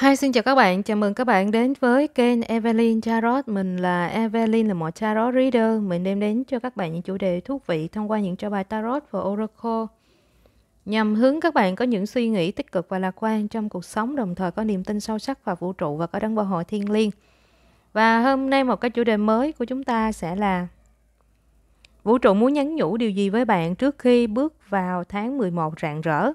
Hi, xin chào các bạn. Chào mừng các bạn đến với kênh Evelyn Tarot. Mình là Evelyn là một tarot reader. Mình đem đến cho các bạn những chủ đề thú vị thông qua những trò bài tarot và oracle nhằm hướng các bạn có những suy nghĩ tích cực và lạc quan trong cuộc sống đồng thời có niềm tin sâu sắc vào vũ trụ và có đấng bảo hộ thiên liêng. Và hôm nay một cái chủ đề mới của chúng ta sẽ là Vũ trụ muốn nhắn nhủ điều gì với bạn trước khi bước vào tháng 11 rạng rỡ?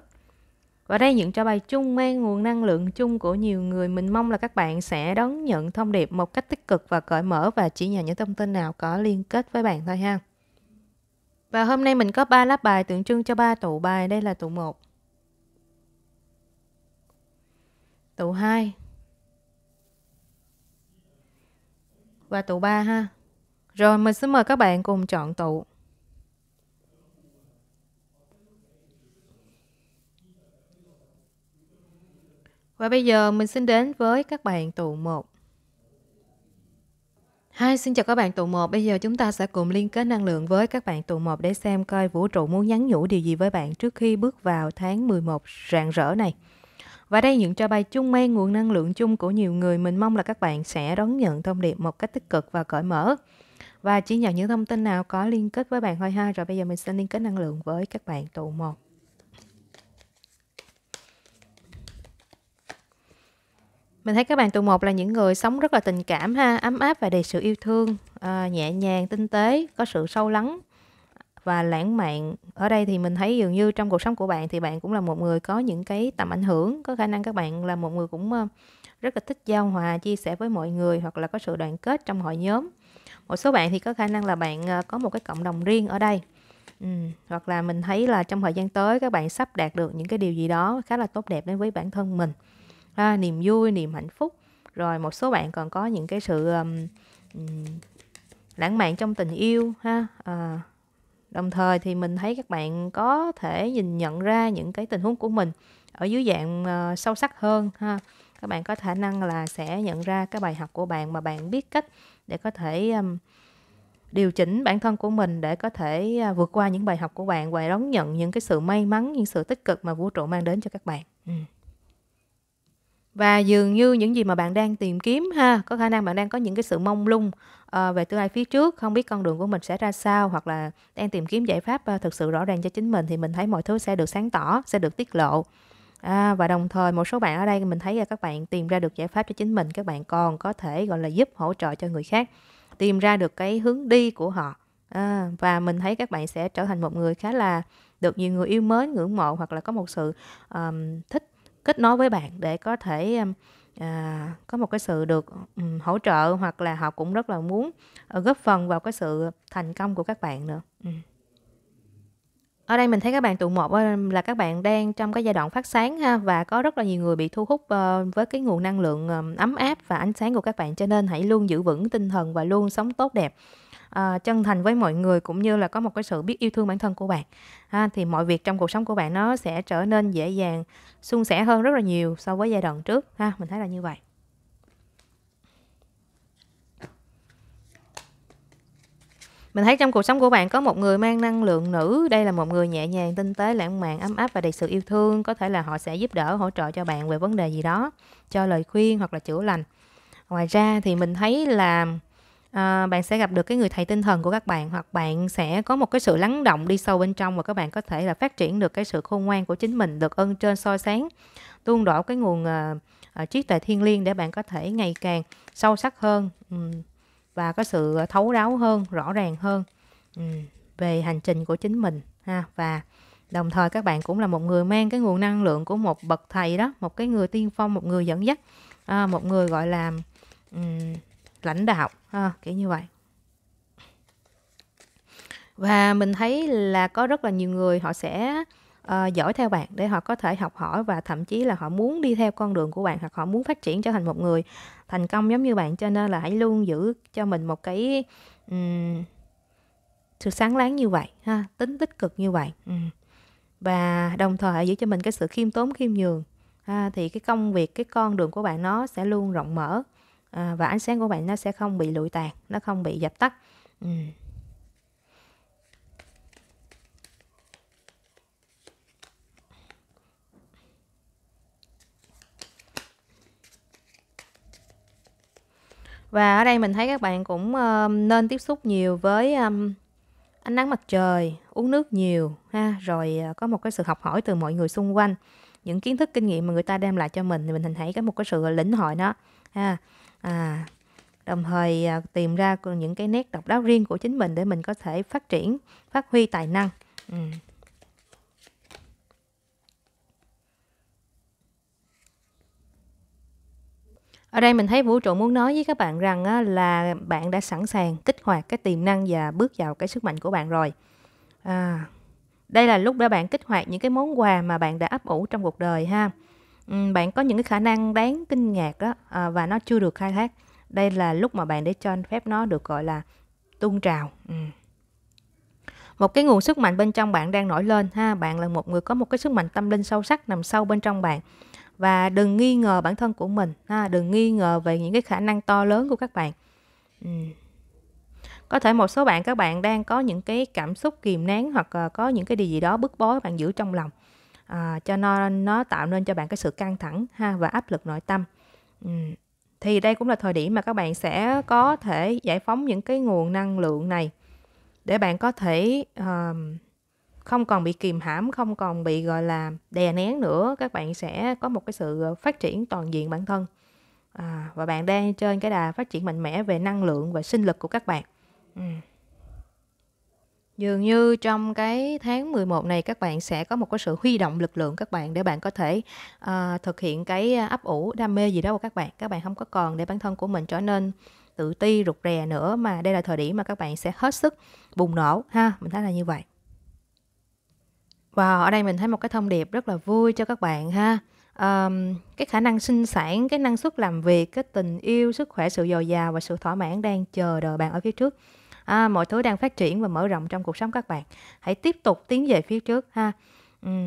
Và đây những trò bài chung mang nguồn năng lượng chung của nhiều người. Mình mong là các bạn sẽ đón nhận thông điệp một cách tích cực và cởi mở và chỉ nhận những thông tin nào có liên kết với bạn thôi ha. Và hôm nay mình có 3 lá bài tượng trưng cho 3 tụ bài. Đây là tụ 1. Tụ 2. Và tụ 3 ha. Rồi mình sẽ mời các bạn cùng chọn tụ. Và bây giờ mình xin đến với các bạn tụ 1. Hi, xin chào các bạn tụ 1. Bây giờ chúng ta sẽ cùng liên kết năng lượng với các bạn tụ 1 để xem coi vũ trụ muốn nhắn nhủ điều gì với bạn trước khi bước vào tháng 11 rạng rỡ này. Và đây những trò bài chung mang nguồn năng lượng chung của nhiều người. Mình mong là các bạn sẽ đón nhận thông điệp một cách tích cực và cởi mở. Và chỉ nhận những thông tin nào có liên kết với bạn thôi ha. Rồi bây giờ mình sẽ liên kết năng lượng với các bạn tụ 1. mình thấy các bạn tụ một là những người sống rất là tình cảm ha ấm áp và đầy sự yêu thương à, nhẹ nhàng tinh tế có sự sâu lắng và lãng mạn ở đây thì mình thấy dường như trong cuộc sống của bạn thì bạn cũng là một người có những cái tầm ảnh hưởng có khả năng các bạn là một người cũng ờ, rất là thích giao hòa chia sẻ với mọi người hoặc là có sự đoàn kết trong hội nhóm một số bạn thì có khả năng là bạn ờ, có một cái cộng đồng riêng ở đây ừ. hoặc là mình thấy là trong thời gian tới các bạn sắp đạt được những cái điều gì đó khá là tốt đẹp đến với bản thân mình à, niềm vui niềm hạnh phúc rồi một số bạn còn có những cái sự um, lãng mạn trong tình yêu ha à, đồng thời thì mình thấy các bạn có thể nhìn nhận ra những cái tình huống của mình ở dưới dạng uh, sâu sắc hơn ha các bạn có khả năng là sẽ nhận ra cái bài học của bạn mà bạn biết cách để có thể um, điều chỉnh bản thân của mình để có thể à, vượt qua những bài học của bạn và đón nhận những cái sự may mắn những sự tích cực mà vũ trụ mang đến cho các bạn ừ và dường như những gì mà bạn đang tìm kiếm ha có khả năng bạn đang có những cái sự mong lung uh, về tương lai phía trước không biết con đường của mình sẽ ra sao hoặc là đang tìm kiếm giải pháp uh, thực sự rõ ràng cho chính mình thì mình thấy mọi thứ sẽ được sáng tỏ sẽ được tiết lộ à, và đồng thời một số bạn ở đây mình thấy là các bạn tìm ra được giải pháp cho chính mình các bạn còn có thể gọi là giúp hỗ trợ cho người khác tìm ra được cái hướng đi của họ à, và mình thấy các bạn sẽ trở thành một người khá là được nhiều người yêu mến ngưỡng mộ hoặc là có một sự um, thích kết nối với bạn để có thể um, à, có một cái sự được um, hỗ trợ hoặc là họ cũng rất là muốn uh, góp phần vào cái sự thành công của các bạn nữa ừ. ở đây mình thấy các bạn tụ một là các bạn đang trong cái giai đoạn phát sáng ha và có rất là nhiều người bị thu hút uh, với cái nguồn năng lượng um, ấm áp và ánh sáng của các bạn cho nên hãy luôn giữ vững tinh thần và luôn sống tốt đẹp uh, chân thành với mọi người cũng như là có một cái sự biết yêu thương bản thân của bạn ha, thì mọi việc trong cuộc sống của bạn nó sẽ trở nên dễ dàng suôn sẻ hơn rất là nhiều so với giai đoạn trước ha mình thấy là như vậy mình thấy trong cuộc sống của bạn có một người mang năng lượng nữ đây là một người nhẹ nhàng tinh tế lãng mạn ấm áp và đầy sự yêu thương có thể là họ sẽ giúp đỡ hỗ trợ cho bạn về vấn đề gì đó cho lời khuyên hoặc là chữa lành ngoài ra thì mình thấy là à, bạn sẽ gặp được cái người thầy tinh thần của các bạn hoặc bạn sẽ có một cái sự lắng động đi sâu bên trong và các bạn có thể là phát triển được cái sự khôn ngoan của chính mình được ơn trên soi sáng tuôn đổ cái nguồn à, à, trí tuệ thiên liêng để bạn có thể ngày càng sâu sắc hơn um, và có sự thấu đáo hơn rõ ràng hơn um, về hành trình của chính mình ha và đồng thời các bạn cũng là một người mang cái nguồn năng lượng của một bậc thầy đó một cái người tiên phong một người dẫn dắt à, một người gọi là um, lãnh đạo à, kiểu như vậy và mình thấy là có rất là nhiều người họ sẽ uh, giỏi theo bạn để họ có thể học hỏi và thậm chí là họ muốn đi theo con đường của bạn hoặc họ muốn phát triển trở thành một người thành công giống như bạn cho nên là hãy luôn giữ cho mình một cái um, sự sáng láng như vậy ha tính tích cực như vậy um. và đồng thời giữ cho mình cái sự khiêm tốn khiêm nhường ha, thì cái công việc cái con đường của bạn nó sẽ luôn rộng mở À, và ánh sáng của bạn nó sẽ không bị lụi tàn nó không bị dập tắt ừ. và ở đây mình thấy các bạn cũng ờ, nên tiếp xúc nhiều với ánh nắng mặt trời uống nước nhiều ha rồi ờ, có một cái sự học hỏi từ mọi người xung quanh những kiến thức kinh nghiệm mà người ta đem lại cho mình thì mình hình thấy có một cái sự lĩnh hội nó ha à đồng thời à, tìm ra những cái nét độc đáo riêng của chính mình để mình có thể phát triển phát huy tài năng ừ. ở đây mình thấy vũ trụ muốn nói với các bạn rằng á, là bạn đã sẵn sàng kích hoạt cái tiềm năng và bước vào cái sức mạnh của bạn rồi à, đây là lúc để bạn kích hoạt những cái món quà mà bạn đã ấp ủ trong cuộc đời ha Ừ, bạn có những cái khả năng đáng kinh ngạc đó, à, và nó chưa được khai thác. Đây là lúc mà bạn để cho phép nó được, gọi là, tuôn trào. Ừm. Một cái nguồn sức mạnh bên trong bạn đang nổi lên ha, bạn là một người có một cái sức mạnh tâm linh sâu sắc nằm sâu bên trong bạn. Và đừng nghi ngờ bản thân của mình ha, đừng nghi ngờ về những cái khả năng to lớn của các bạn. Ừm. Có thể một số bạn các bạn đang có những cái cảm xúc kìm nén hoặc, à, có những cái điều gì đó bức bối bạn giữ trong lòng à, cho nó nó tạo nên cho bạn cái sự căng thẳng ha và áp lực nội tâm ừ. thì đây cũng là thời điểm mà các bạn sẽ có thể giải phóng những cái nguồn năng lượng này để bạn có thể uh, không còn bị kìm hãm không còn bị gọi là đè nén nữa các bạn sẽ có một cái sự phát triển toàn diện bản thân à, và bạn đang trên cái đà phát triển mạnh mẽ về năng lượng và sinh lực của các bạn ừ. Dường như trong cái tháng 11 này các bạn sẽ có một cái sự huy động lực lượng các bạn để bạn có thể uh, thực hiện cái ờ, ấp ủ đam mê gì đó của các bạn. Các bạn không có còn để bản thân của mình trở nên tự ti rụt rè nữa mà đây là thời điểm mà các bạn sẽ hết sức bùng nổ ha, mình thấy là như vậy. Và wow, ở đây mình thấy một cái thông điệp rất là vui cho các bạn ha. Um, cái khả năng sinh sản, cái năng suất làm việc, cái tình yêu, sức khỏe, sự dồi dào và sự thỏa mãn đang chờ đợi bạn ở phía trước à, mọi thứ đang phát triển và mở rộng trong cuộc sống các bạn hãy tiếp tục tiến về phía trước ha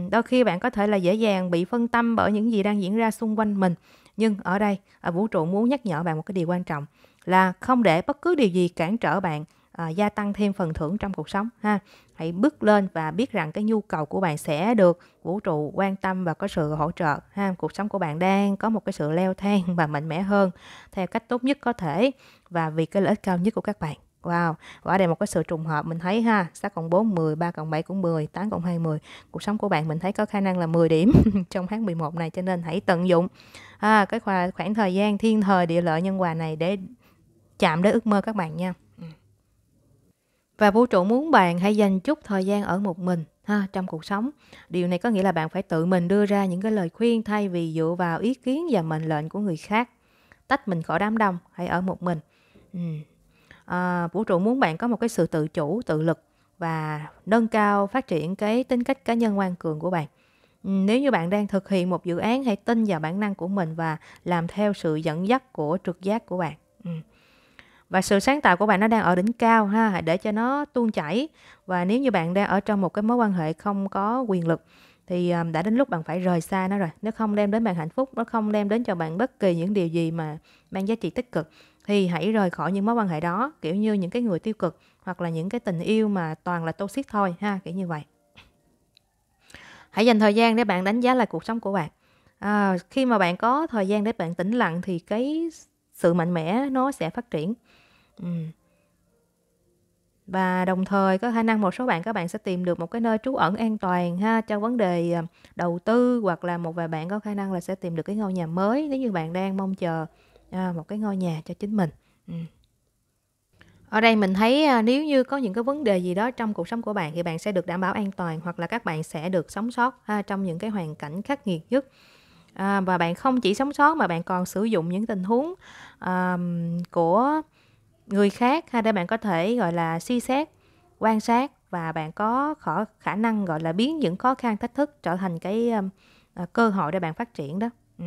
đôi khi bạn có thể là dễ dàng bị phân tâm bởi những gì đang diễn ra xung quanh mình nhưng ở đây ở à, vũ trụ muốn nhắc nhở bạn một cái điều quan trọng là không để bất cứ điều gì cản trở bạn à, gia tăng thêm phần thưởng trong cuộc sống ha hãy bước lên và biết rằng cái nhu cầu của bạn sẽ được vũ trụ quan tâm và có sự hỗ trợ ha cuộc sống của bạn đang có một cái sự leo thang và mạnh mẽ hơn theo cách tốt nhất có thể và vì cái lợi ích cao nhất của các bạn Wow, quả đây một cái sự trùng hợp mình thấy ha, sắc cộng 4 10, 3 cộng 7 cũng 10, 8 cộng 2 10. Cuộc sống của bạn mình thấy có khả năng là 10 điểm trong tháng 11 này cho nên hãy tận dụng à, cái khoảng, khoảng thời gian thiên thời địa lợi nhân hòa này để chạm đến ước mơ các bạn nha. Ừ. Và vũ trụ muốn bạn hãy dành chút thời gian ở một mình ha trong cuộc sống. Điều này có nghĩa là bạn phải tự mình đưa ra những cái lời khuyên thay vì dựa vào ý kiến và mệnh lệnh của người khác. Tách mình khỏi đám đông, hãy ở một mình. Ừ à, vũ trụ muốn bạn có một cái sự tự chủ tự lực và nâng cao phát triển cái tính cách cá nhân ngoan cường của bạn ừ, nếu như bạn đang thực hiện một dự án hãy tin vào bản năng của mình và làm theo sự dẫn dắt của trực giác của bạn ừ. và sự sáng tạo của bạn nó đang ở đỉnh cao ha hãy để cho nó tuôn chảy và nếu như bạn đang ở trong một cái mối quan hệ không có quyền lực thì ờ, đã đến lúc bạn phải rời xa nó rồi nó không đem đến bạn hạnh phúc nó không đem đến cho bạn bất kỳ những điều gì mà mang giá trị tích cực thì hãy rời khỏi những mối quan hệ đó kiểu như những cái người tiêu cực hoặc là những cái tình yêu mà toàn là toxic thôi ha kiểu như vậy hãy dành thời gian để bạn đánh giá lại cuộc sống của bạn à, khi mà bạn có thời gian để bạn tĩnh lặng thì cái sự mạnh mẽ nó sẽ phát triển ừ. và đồng thời có khả năng một số bạn các bạn sẽ tìm được một cái nơi trú ẩn an toàn ha cho vấn đề à, đầu tư hoặc là một vài bạn có khả năng là sẽ tìm được cái ngôi nhà mới nếu như bạn đang mong chờ À, một cái ngôi nhà cho chính mình ừ. ở đây mình thấy à, nếu như có những cái vấn đề gì đó trong cuộc sống của bạn thì bạn sẽ được đảm bảo an toàn hoặc là các bạn sẽ được sống sót ha, à, trong những cái hoàn cảnh khắc nghiệt nhất à, và bạn không chỉ sống sót mà bạn còn sử dụng những tình huống à, của người khác ha để bạn có thể gọi là suy xét quan sát và bạn có khả khả năng gọi là biến những khó khăn thách thức trở thành cái uh, cơ hội để bạn phát triển đó ừ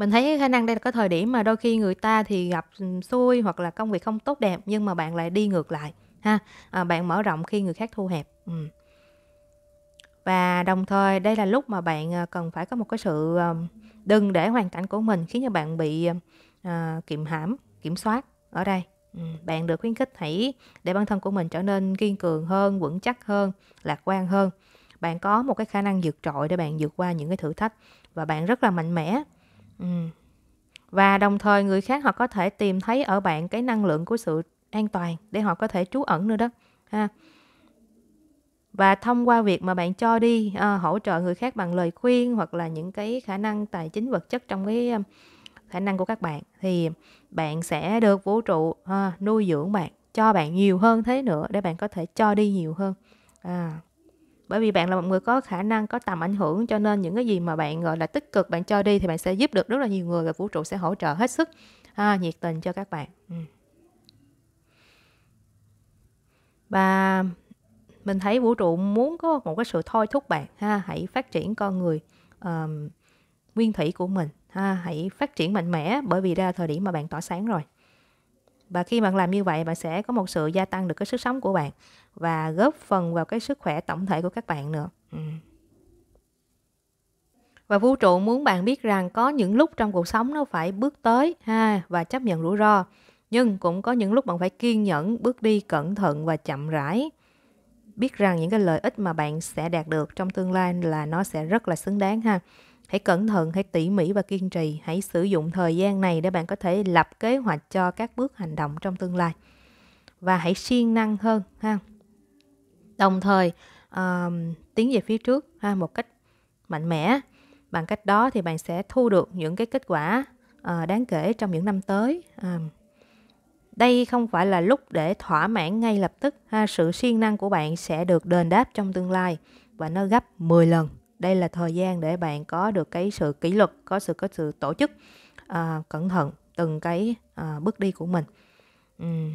mình thấy khả năng đây là có thời điểm mà đôi khi người ta thì gặp ừ, xui hoặc là công việc không tốt đẹp nhưng mà bạn lại đi ngược lại ha à, bạn mở rộng khi người khác thu hẹp ừ. và đồng thời đây là lúc mà bạn à, cần phải có một cái sự ờ, đừng để hoàn cảnh của mình khiến cho bạn bị à, kiềm hãm kiểm soát ở đây ừ. bạn được khuyến khích hãy để bản thân của mình trở nên kiên cường hơn vững chắc hơn lạc quan hơn bạn có một cái khả năng vượt trội để bạn vượt qua những cái thử thách và bạn rất là mạnh mẽ Ừ. Và đồng thời người khác họ có thể tìm thấy ở bạn cái năng lượng của sự an toàn để họ có thể trú ẩn nữa đó. Ha. Và thông qua việc mà bạn cho đi à, hỗ trợ người khác bằng lời khuyên hoặc là những cái khả năng tài chính vật chất trong cái à, khả năng của các bạn thì bạn sẽ được vũ trụ à, nuôi dưỡng bạn cho bạn nhiều hơn thế nữa để bạn có thể cho đi nhiều hơn. À bởi vì bạn là một người có khả năng có tầm ảnh hưởng cho nên những cái gì mà bạn gọi là tích cực bạn cho đi thì bạn sẽ giúp được rất là nhiều người và vũ trụ sẽ hỗ trợ hết sức à, nhiệt tình cho các bạn ừ. và mình thấy vũ trụ muốn có một cái sự thôi thúc bạn ha hãy phát triển con người um, nguyên thủy của mình ha hãy phát triển mạnh mẽ bởi vì ra thời điểm mà bạn tỏa sáng rồi và khi bạn làm như vậy bạn sẽ có một sự gia tăng được cái sức sống của bạn và góp phần vào cái sức khỏe tổng thể của các bạn nữa ừ. và vũ trụ muốn bạn biết rằng có những lúc trong cuộc sống nó phải bước tới ha và chấp nhận rủi ro nhưng cũng có những lúc bạn phải kiên nhẫn bước đi cẩn thận và chậm rãi biết rằng những cái lợi ích mà bạn sẽ đạt được trong tương lai là nó sẽ rất là xứng đáng ha hãy cẩn thận hãy tỉ mỉ và kiên trì hãy sử dụng thời gian này để bạn có thể lập kế hoạch cho các bước hành động trong tương lai và hãy siêng năng hơn ha đồng thời uh, tiến về phía trước ha một cách mạnh mẽ bằng cách đó thì bạn sẽ thu được những cái kết quả uh, đáng kể trong những năm tới uh, đây không phải là lúc để thỏa mãn ngay lập tức ha sự siêng năng của bạn sẽ được đền đáp trong tương lai và nó gấp 10 lần đây là thời gian để bạn có được cái sự kỷ luật có sự có sự tổ chức uh, cẩn thận từng cái uh, bước đi của mình um,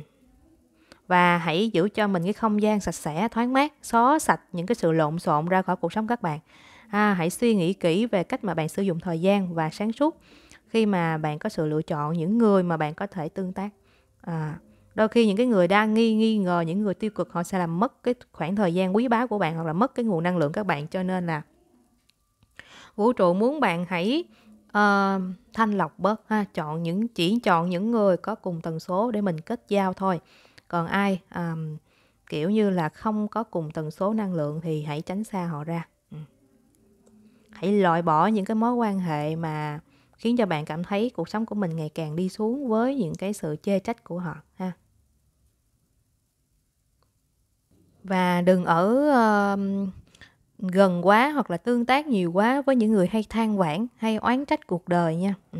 và hãy giữ cho mình cái không gian sạch sẽ thoáng mát xóa sạch những cái sự lộn xộn ra khỏi cuộc sống các bạn à, hãy suy nghĩ kỹ về cách mà bạn sử dụng thời gian và sáng suốt khi mà bạn có sự lựa chọn những người mà bạn có thể tương tác à, đôi khi những cái người đa nghi nghi ngờ những người tiêu cực họ sẽ làm mất cái khoảng thời gian quý báu của bạn hoặc là mất cái nguồn năng lượng các bạn cho nên là vũ trụ muốn bạn hãy uh, thanh lọc bớt ha chọn những chỉ chọn những người có cùng tần số để mình kết giao thôi còn ai um, kiểu như là không có cùng tần số năng lượng thì hãy tránh xa họ ra ừ. hãy loại bỏ những cái mối quan hệ mà khiến cho bạn cảm thấy cuộc sống của mình ngày càng đi xuống với những cái sự chê trách của họ ha và đừng ở uh, gần quá hoặc là tương tác nhiều quá với những người hay than vãn hay oán trách cuộc đời nha ừ.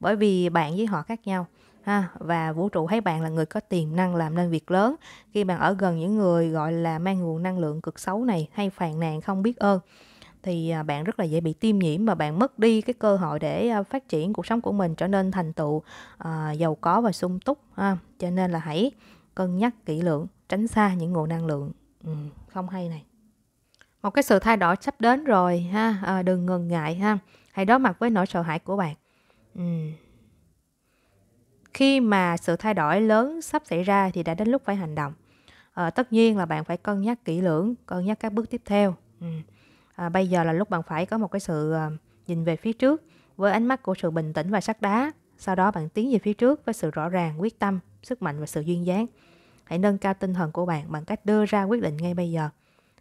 bởi vì bạn với họ khác nhau ha và vũ trụ thấy bạn là người có tiềm năng làm nên việc lớn khi bạn ở gần những người gọi là mang nguồn năng lượng cực xấu này hay phàn nàn không biết ơn thì à, bạn rất là dễ bị tiêm nhiễm và bạn mất đi cái cơ hội để à, phát triển cuộc sống của mình trở nên thành tựu à, giàu có và sung túc ha. cho nên là hãy cân nhắc kỹ lưỡng tránh xa những nguồn năng lượng ừ, không hay này một cái sự thay đổi sắp đến rồi ha à, đừng ngần ngại ha hãy đối mặt với nỗi sợ hãi của bạn ừ khi mà sự thay đổi lớn sắp xảy ra thì đã đến lúc phải hành động à, tất nhiên là bạn phải cân nhắc kỹ lưỡng cân nhắc các bước tiếp theo ừ. à, bây giờ là lúc bạn phải có một cái sự ờ, nhìn về phía trước với ánh mắt của sự bình tĩnh và sắc đá sau đó bạn tiến về phía trước với sự rõ ràng quyết tâm sức mạnh và sự duyên dáng hãy nâng cao tinh thần của bạn bằng cách đưa ra quyết định ngay bây giờ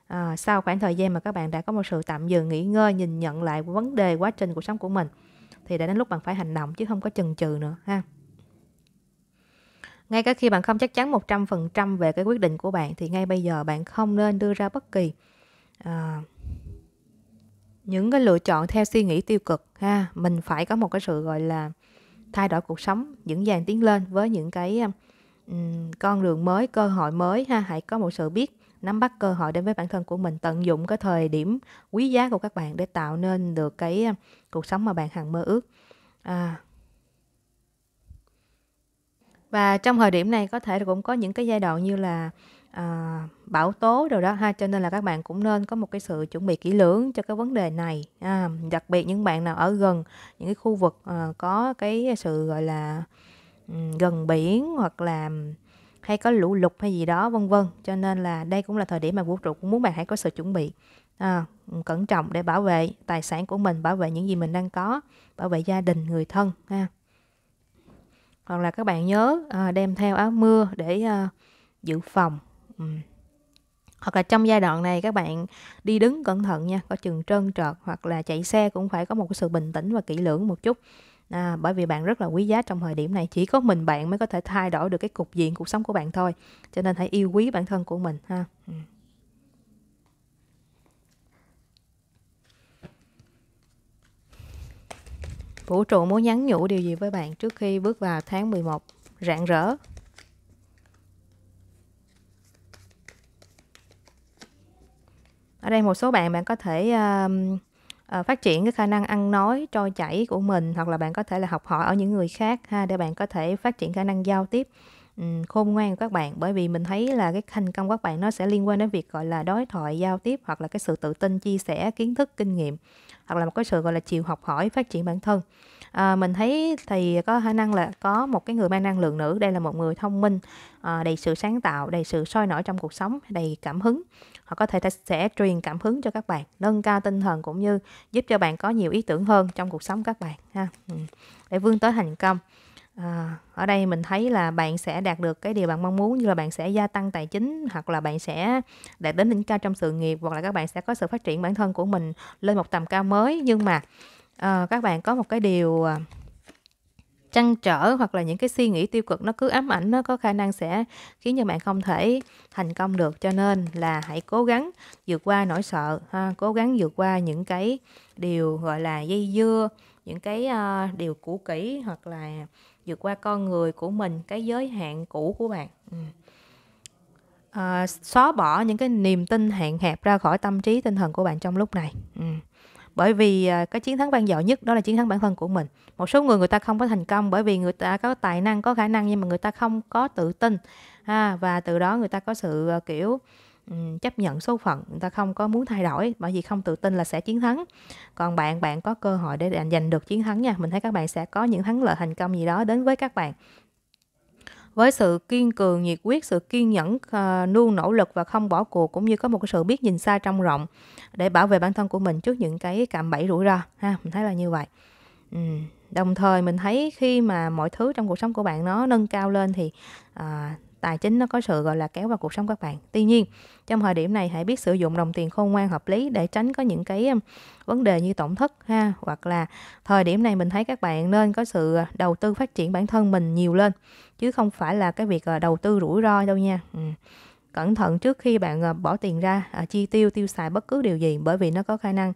à, sau khoảng thời gian mà các bạn đã có một sự tạm dừng nghỉ ngơi nhìn nhận lại vấn đề quá trình cuộc sống của mình thì đã đến lúc bạn phải hành động chứ không có chần chừ nữa ha ngay cả khi bạn không chắc chắn 100% về cái quyết định của bạn thì ngay bây giờ bạn không nên đưa ra bất kỳ à, những cái lựa chọn theo suy nghĩ tiêu cực ha mình phải có một cái sự gọi là thay đổi cuộc sống vững vàng tiến lên với những cái um, con đường mới cơ hội mới ha hãy có một sự biết nắm bắt cơ hội đến với bản thân của mình tận dụng cái thời điểm quý giá của các bạn để tạo nên được cái à, cuộc sống mà bạn hằng mơ ước à, và trong thời điểm này có thể cũng có những cái giai đoạn như là à, bão tố rồi đó ha cho nên là các bạn cũng nên có một cái sự chuẩn bị kỹ lưỡng cho cái vấn đề này à, đặc biệt những bạn nào ở gần những cái khu vực à, có cái sự gọi là um, gần biển hoặc là hay có lũ lụt hay gì đó vân vân cho nên là đây cũng là thời điểm mà vũ trụ cũng muốn bạn hãy có sự chuẩn bị à, cẩn trọng để bảo vệ tài sản của mình bảo vệ những gì mình đang có bảo vệ gia đình người thân ha hoặc là các bạn nhớ à, đem theo áo mưa để à, dự phòng ừ. hoặc là trong giai đoạn này các bạn đi đứng cẩn thận nha có chừng trơn trượt hoặc là chạy xe cũng phải có một cái sự bình tĩnh và kỹ lưỡng một chút à, bởi vì bạn rất là quý giá trong thời điểm này chỉ có mình bạn mới có thể thay đổi được cái cục diện cuộc sống của bạn thôi cho nên hãy yêu quý bản thân của mình ha ừ. Vũ trụ muốn nhắn nhủ điều gì với bạn trước khi bước vào tháng 11 rạng rỡ? Ở đây một số bạn bạn có thể um, uh, phát triển cái khả năng ăn nói trôi chảy của mình hoặc là bạn có thể là học hỏi ở những người khác ha để bạn có thể phát triển khả năng giao tiếp khôn ngoan của các bạn bởi vì mình thấy là cái thành công của các bạn nó sẽ liên quan đến việc gọi là đối thoại giao tiếp hoặc là cái sự tự tin chia sẻ kiến thức kinh nghiệm hoặc là một cái sự gọi là chịu học hỏi phát triển bản thân à, mình thấy thì có khả năng là có một cái người mang năng lượng nữ đây là một người thông minh à, đầy sự sáng tạo đầy sự soi nổi trong cuộc sống đầy cảm hứng họ có thể sẽ truyền cảm hứng cho các bạn nâng cao tinh thần cũng như giúp cho bạn có nhiều ý tưởng hơn trong cuộc sống các bạn ha để vươn tới thành công À, ở đây mình thấy là bạn sẽ đạt được cái điều bạn mong muốn như là bạn sẽ gia tăng tài chính hoặc là bạn sẽ đạt đến đỉnh cao trong sự nghiệp hoặc là các bạn sẽ có sự phát triển bản thân của mình lên một tầm cao mới nhưng mà à, các bạn có một cái điều ờ, trăn trở hoặc là những cái suy nghĩ tiêu cực nó cứ ám ảnh nó có khả năng sẽ khiến cho bạn không thể thành công được cho nên là hãy cố gắng vượt qua nỗi sợ ha cố gắng vượt qua những cái điều gọi là dây dưa những cái uh, điều cũ kỹ hoặc là vượt qua con người của mình cái giới hạn cũ của bạn ừ. à, xóa bỏ những cái niềm tin hạn hẹp ra khỏi tâm trí tinh thần của bạn trong lúc này ừ. bởi vì à, cái chiến thắng vang dội nhất đó là chiến thắng bản thân của mình một số người người ta không có thành công bởi vì người ta có tài năng có khả năng nhưng mà người ta không có tự tin à, và từ đó người ta có sự à, kiểu chấp nhận số phận người ta không có muốn thay đổi bởi vì không tự tin là sẽ chiến thắng còn bạn bạn có cơ hội để giành được chiến thắng nha mình thấy các bạn sẽ có những thắng lợi thành công gì đó đến với các bạn với sự kiên cường nhiệt quyết sự kiên nhẫn uh, luôn nỗ lực và không bỏ cuộc cũng như có một cái sự biết nhìn xa trong rộng để bảo vệ bản thân của mình trước những cái cạm bẫy rủi ro ha mình thấy là như vậy đồng thời mình thấy khi mà mọi thứ trong cuộc sống của bạn nó nâng cao lên thì ờ, tài chính nó có sự gọi là kéo vào cuộc sống các bạn tuy nhiên trong thời điểm này hãy biết sử dụng đồng tiền khôn ngoan hợp lý để tránh có những cái vấn đề như tổn thất ha hoặc là thời điểm này mình thấy các bạn nên có sự ờ, đầu tư phát triển bản thân mình nhiều lên chứ không phải là cái việc ờ, đầu tư rủi ro đâu nha ừ cẩn thận trước khi bạn ờ, bỏ tiền ra à, chi tiêu tiêu xài bất cứ điều gì bởi vì nó có khả năng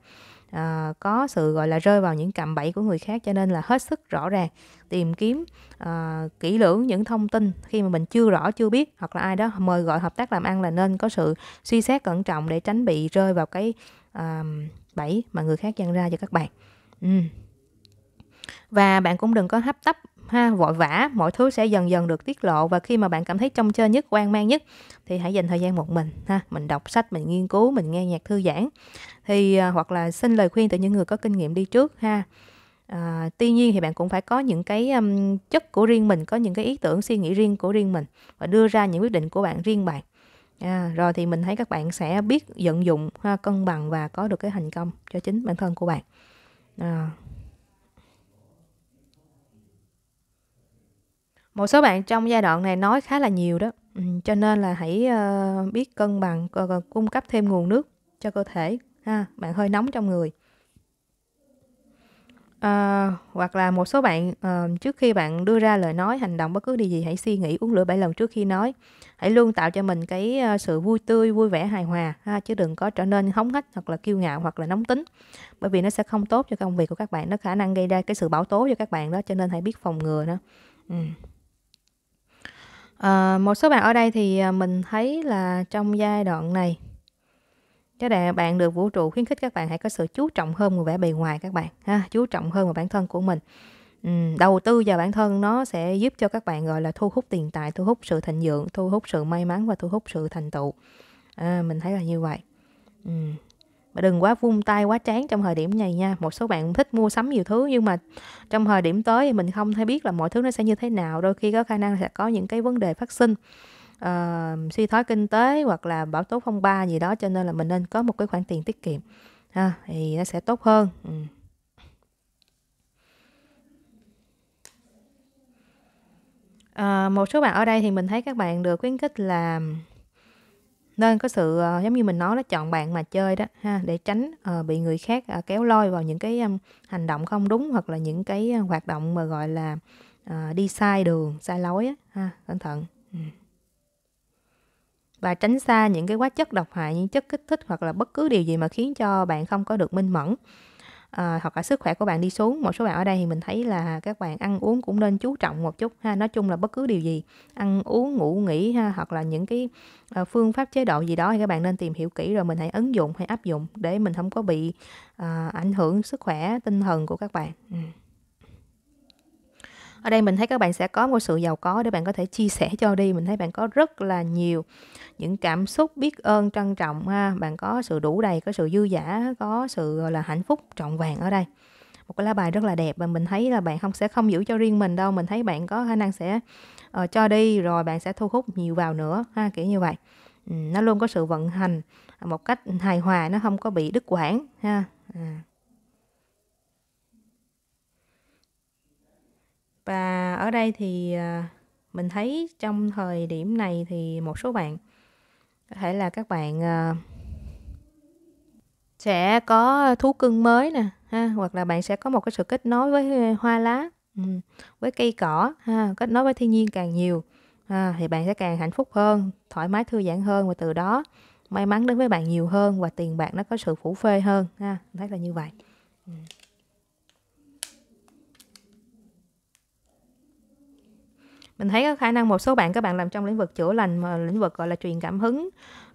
à, có sự gọi là rơi vào những cạm bẫy của người khác cho nên là hết sức rõ ràng tìm kiếm à, kỹ lưỡng những thông tin khi mà mình chưa rõ chưa biết hoặc là ai đó mời gọi hợp tác làm ăn là nên có sự suy xét cẩn trọng để tránh bị rơi vào cái à, bẫy mà người khác dăng ra cho các bạn ừ. và bạn cũng đừng có hấp tấp ha vội vã mọi thứ sẽ dần dần được tiết lộ và khi mà bạn cảm thấy trông chơi nhất quan mang nhất thì hãy dành thời gian một mình ha mình đọc sách mình nghiên cứu mình nghe nhạc thư giãn thì à, hoặc là xin lời khuyên từ những người có kinh nghiệm đi trước ha à, tuy nhiên thì bạn cũng phải có những cái um, chất của riêng mình có những cái ý tưởng suy nghĩ riêng của riêng mình và đưa ra những quyết định của bạn riêng bạn à, rồi thì mình thấy các bạn sẽ biết vận dụng ha, cân bằng và có được cái thành công cho chính bản thân của bạn à. một số bạn trong giai đoạn này nói khá là nhiều đó ừ, cho nên là hãy uh, biết cân bằng uh, cung cấp thêm nguồn nước cho cơ thể ha bạn hơi nóng trong người à, hoặc là một số bạn à, trước khi bạn đưa ra lời nói hành động bất cứ điều gì hãy suy nghĩ uống lửa bảy lần trước khi nói hãy luôn tạo cho mình cái sự vui tươi vui vẻ hài hòa ha, chứ đừng có trở nên hóng hách hoặc là kiêu ngạo hoặc là nóng tính bởi vì nó sẽ không tốt cho công việc của các bạn nó khả năng gây ra cái sự bảo tố cho các bạn đó cho nên hãy biết phòng ngừa nó ừ. Ờ, một số bạn ở đây thì ờ, mình thấy là trong giai đoạn này các bạn bạn được vũ trụ khuyến khích các bạn hãy có sự chú trọng hơn vào vẻ bề ngoài các bạn ha chú trọng hơn vào bản thân của mình ừ, đầu tư vào bản thân nó sẽ giúp cho các bạn gọi là thu hút tiền tài thu hút sự thịnh vượng thu hút sự may mắn và thu hút sự thành tựu à, mình thấy là như vậy ừ và đừng quá vung tay quá tráng trong thời điểm này nha một số bạn thích mua sắm nhiều thứ nhưng mà trong thời điểm tới thì mình không thể biết là mọi thứ nó sẽ như thế nào đôi khi có khả năng sẽ có những cái vấn đề phát sinh uh, suy thoái kinh tế hoặc là bảo tố phong ba gì đó cho nên là mình nên có một cái khoản tiền tiết kiệm ha thì nó sẽ tốt hơn ừ. À, một số bạn ở đây thì mình thấy các bạn được khuyến khích là nên có sự uh, giống như mình nói là chọn bạn mà chơi đó ha để tránh uh, bị người khác uh, kéo lôi vào những cái um, hành động không đúng hoặc là những cái uh, hoạt động mà gọi là uh, đi sai đường sai lối á ha cẩn thận và tránh xa những cái hóa chất độc hại những chất kích thích hoặc là bất cứ điều gì mà khiến cho bạn không có được minh mẫn à, hoặc là sức khỏe của bạn đi xuống một số bạn ở đây thì mình thấy là các bạn ăn uống cũng nên chú trọng một chút ha nói chung là bất cứ điều gì ăn uống ngủ nghỉ ha hoặc là những cái ờ, phương pháp chế độ gì đó thì các bạn nên tìm hiểu kỹ rồi mình hãy ứng dụng hay áp dụng để mình không có bị uh, ảnh hưởng sức khỏe tinh thần của các bạn ừ ở đây mình thấy các bạn sẽ có một sự giàu có để bạn có thể chia sẻ cho đi mình thấy bạn có rất là nhiều những cảm xúc biết ơn trân trọng ha bạn có sự đủ đầy có sự dư giả có sự là hạnh phúc trọn vẹn ở đây một cái lá bài rất là đẹp và mình thấy là bạn không sẽ không giữ cho riêng mình đâu mình thấy bạn có khả năng sẽ uh, cho đi rồi bạn sẽ thu hút nhiều vào nữa ha kiểu như vậy nó luôn có sự vận hành một cách hài hòa nó không có bị đứt quãng ha à. và ở đây thì à, mình thấy trong thời điểm này thì một số bạn có thể là các bạn à, sẽ có thú cưng mới nè ha hoặc là bạn sẽ có một cái sự kết nối với à, hoa lá ừ, với cây cỏ ha kết nối với thiên nhiên càng nhiều ha, thì bạn sẽ càng hạnh phúc hơn thoải mái thư giãn hơn và từ đó may mắn đến với bạn nhiều hơn và tiền bạc nó có sự phủ phê hơn ha thấy là như vậy ừ. mình thấy có khả năng một số bạn các bạn làm trong lĩnh vực chữa lành mà lĩnh vực gọi là truyền cảm hứng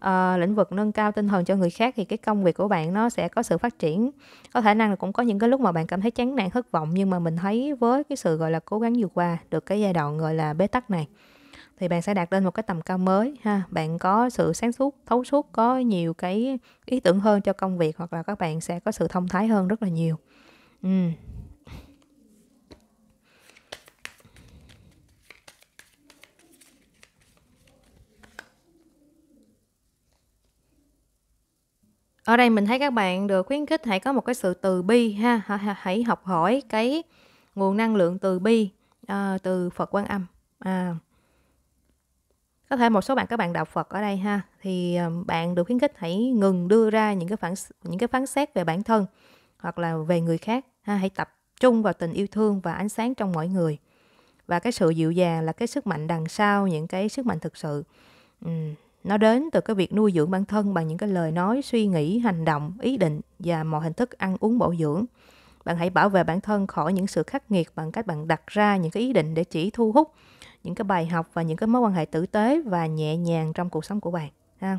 uh, lĩnh vực nâng cao tinh thần cho người khác thì cái công việc của bạn nó sẽ có sự phát triển có khả năng là cũng có những cái lúc mà bạn cảm thấy chán nản thất vọng nhưng mà mình thấy với cái sự gọi là cố gắng vượt qua được cái giai đoạn gọi là bế tắc này thì bạn sẽ đạt lên một cái tầm cao mới ha bạn có sự sáng suốt thấu suốt có nhiều cái ý tưởng hơn cho công việc hoặc là các bạn sẽ có sự thông thái hơn rất là nhiều ừ ở đây mình thấy các bạn được khuyến khích hãy có một cái sự từ bi ha hãy học hỏi cái nguồn năng lượng từ bi uh, từ Phật Quan Âm à, có thể một số bạn các bạn đạo Phật ở đây ha thì ờ, bạn được khuyến khích hãy ngừng đưa ra những cái phản những cái phán xét về bản thân hoặc là về người khác ha hãy tập trung vào tình yêu thương và ánh sáng trong mọi người và cái sự dịu dàng là cái sức mạnh đằng sau những cái sức mạnh thực sự nó đến từ cái việc nuôi dưỡng bản thân bằng những cái lời nói suy nghĩ hành động ý định và mọi hình thức ăn uống bổ dưỡng bạn hãy bảo vệ bản thân khỏi những sự khắc nghiệt bằng cách bạn đặt ra những cái ý định để chỉ thu hút những cái bài học và những cái mối quan hệ tử tế và nhẹ nhàng trong cuộc sống của bạn ha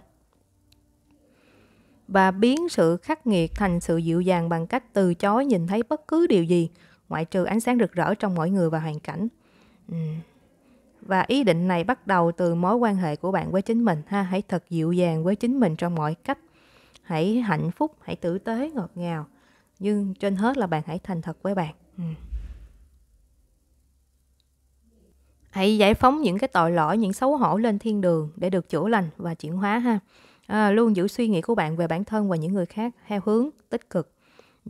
và biến sự khắc nghiệt thành sự dịu dàng bằng cách từ chối nhìn thấy bất cứ điều gì ngoại trừ ánh sáng rực rỡ trong mỗi người và hoàn cảnh uhm và ý định này bắt đầu từ mối quan hệ của bạn với chính mình ha hãy thật dịu dàng với chính mình trong mọi cách hãy hạnh phúc hãy tử tế ngọt ngào nhưng trên hết là bạn hãy thành thật với bạn ừ. hãy giải phóng những cái tội lỗi những xấu hổ lên thiên đường để được chữa lành và chuyển hóa ha à, luôn giữ suy nghĩ của bạn về bản thân và những người khác theo hướng tích cực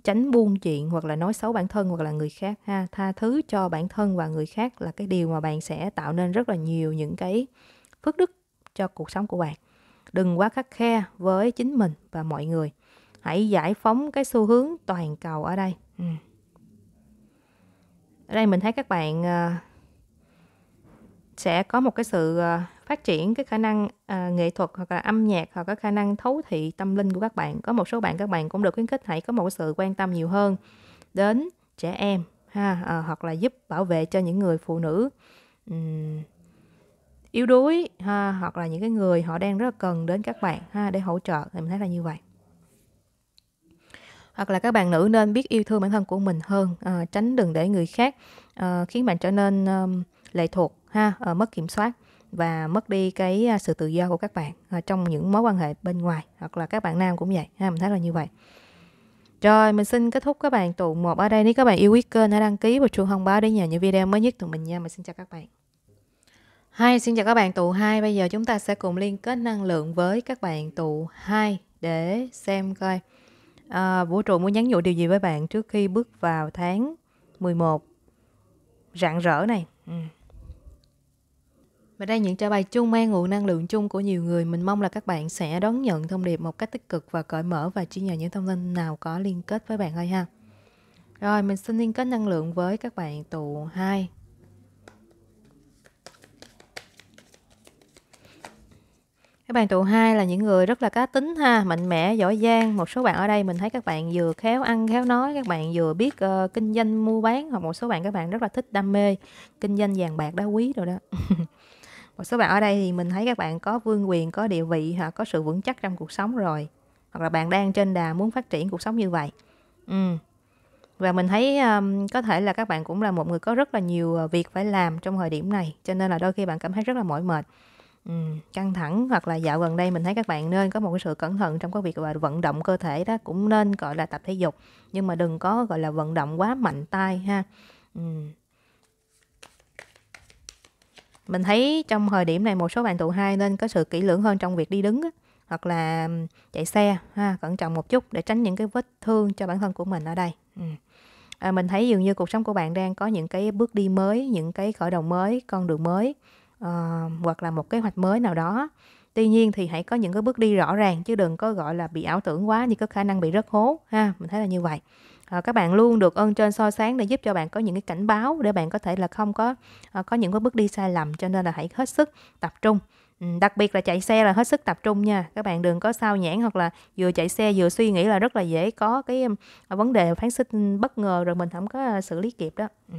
tránh buông chuyện hoặc là nói xấu bản thân hoặc là người khác ha tha thứ cho bản thân và người khác là cái điều mà bạn sẽ tạo nên rất là nhiều những cái phước đức cho cuộc sống của bạn đừng quá khắc khe với chính mình và mọi người hãy giải phóng cái xu hướng toàn cầu ở đây ừ. ở đây mình thấy các bạn à, sẽ có một cái sự ờ, phát triển cái khả năng à, nghệ thuật hoặc là âm nhạc hoặc là khả năng thấu thị tâm linh của các bạn có một số bạn các bạn cũng được khuyến khích hãy có một sự quan tâm nhiều hơn đến trẻ em ha à, hoặc là giúp bảo vệ cho những người phụ nữ um, yếu đuối ha hoặc là những cái người họ đang rất là cần đến các bạn ha để hỗ trợ thì mình thấy là như vậy hoặc là các bạn nữ nên biết yêu thương bản thân của mình hơn à, tránh đừng để người khác à, khiến bạn trở nên um, lệ thuộc ha ờ, mất kiểm soát và mất đi cái à, sự tự do của các bạn ờ, trong những mối quan hệ bên ngoài hoặc là các bạn nam cũng vậy ha mình thấy là như vậy rồi mình xin kết thúc các bạn tụ một ở đây nếu các bạn yêu quý kênh hãy đăng ký và chuông thông báo để nhận những video mới nhất từ mình nha mình xin chào các bạn hai xin chào các bạn tụ hai Bây giờ chúng ta sẽ cùng liên kết năng lượng với các bạn tụ hai để xem coi à, vũ trụ muốn nhắn nhủ điều gì với bạn trước khi bước vào tháng 11 rạng rỡ này. Ừ. Và đây những trả bài chung mang nguồn năng lượng chung của nhiều người. Mình mong là các bạn sẽ đón nhận thông điệp một cách tích cực và cởi mở và chia nhỏ những thông tin nào có liên kết với bạn thôi ha. Rồi mình xin liên kết năng lượng với các bạn tụ 2. Các bạn tụ 2 là những người rất là cá tính ha, mạnh mẽ, giỏi giang. Một số bạn ở đây mình thấy các bạn vừa khéo ăn, khéo nói, các bạn vừa biết uh, kinh doanh mua bán hoặc một số bạn các bạn rất là thích đam mê kinh doanh vàng bạc đá quý rồi đó. một số bạn ở đây thì mình thấy các bạn có vương quyền có địa vị hoặc có sự vững chắc trong cuộc sống rồi hoặc là bạn đang trên đà muốn phát triển cuộc sống như vậy ừ. và mình thấy um, có thể là các bạn cũng là một người có rất là nhiều ờ, việc phải làm trong thời điểm này cho nên là đôi khi bạn cảm thấy rất là mỏi mệt ừ, căng thẳng hoặc là dạo gần đây mình thấy các bạn nên có một cái sự cẩn thận trong cái việc vận động cơ thể đó cũng nên gọi là tập thể dục nhưng mà đừng có gọi là vận động quá mạnh tay ha ừ mình thấy trong thời điểm này một số bạn tụ hai nên có sự kỹ lưỡng hơn trong việc đi đứng hoặc là chạy xe ha, cẩn trọng một chút để tránh những cái vết thương cho bản thân của mình ở đây à, mình thấy dường như cuộc sống của bạn đang có những cái bước đi mới những cái khởi đầu mới con đường mới à, hoặc là một kế hoạch mới nào đó tuy nhiên thì hãy có những cái bước đi rõ ràng chứ đừng có gọi là bị ảo tưởng quá như có khả năng bị rất hố ha mình thấy là như vậy Ờ, các bạn luôn được ơn trên soi sáng để giúp cho bạn có những cái cảnh báo để bạn có thể là không có ờ, có những cái bước đi sai lầm cho nên là hãy hết sức tập trung ừ, đặc biệt là chạy xe là hết sức tập trung nha các bạn đừng có sao nhãn hoặc là vừa chạy xe vừa suy nghĩ là rất là dễ có cái ờ, vấn đề phán sinh ừ, bất ngờ rồi mình không có xử lý kịp đó ừ.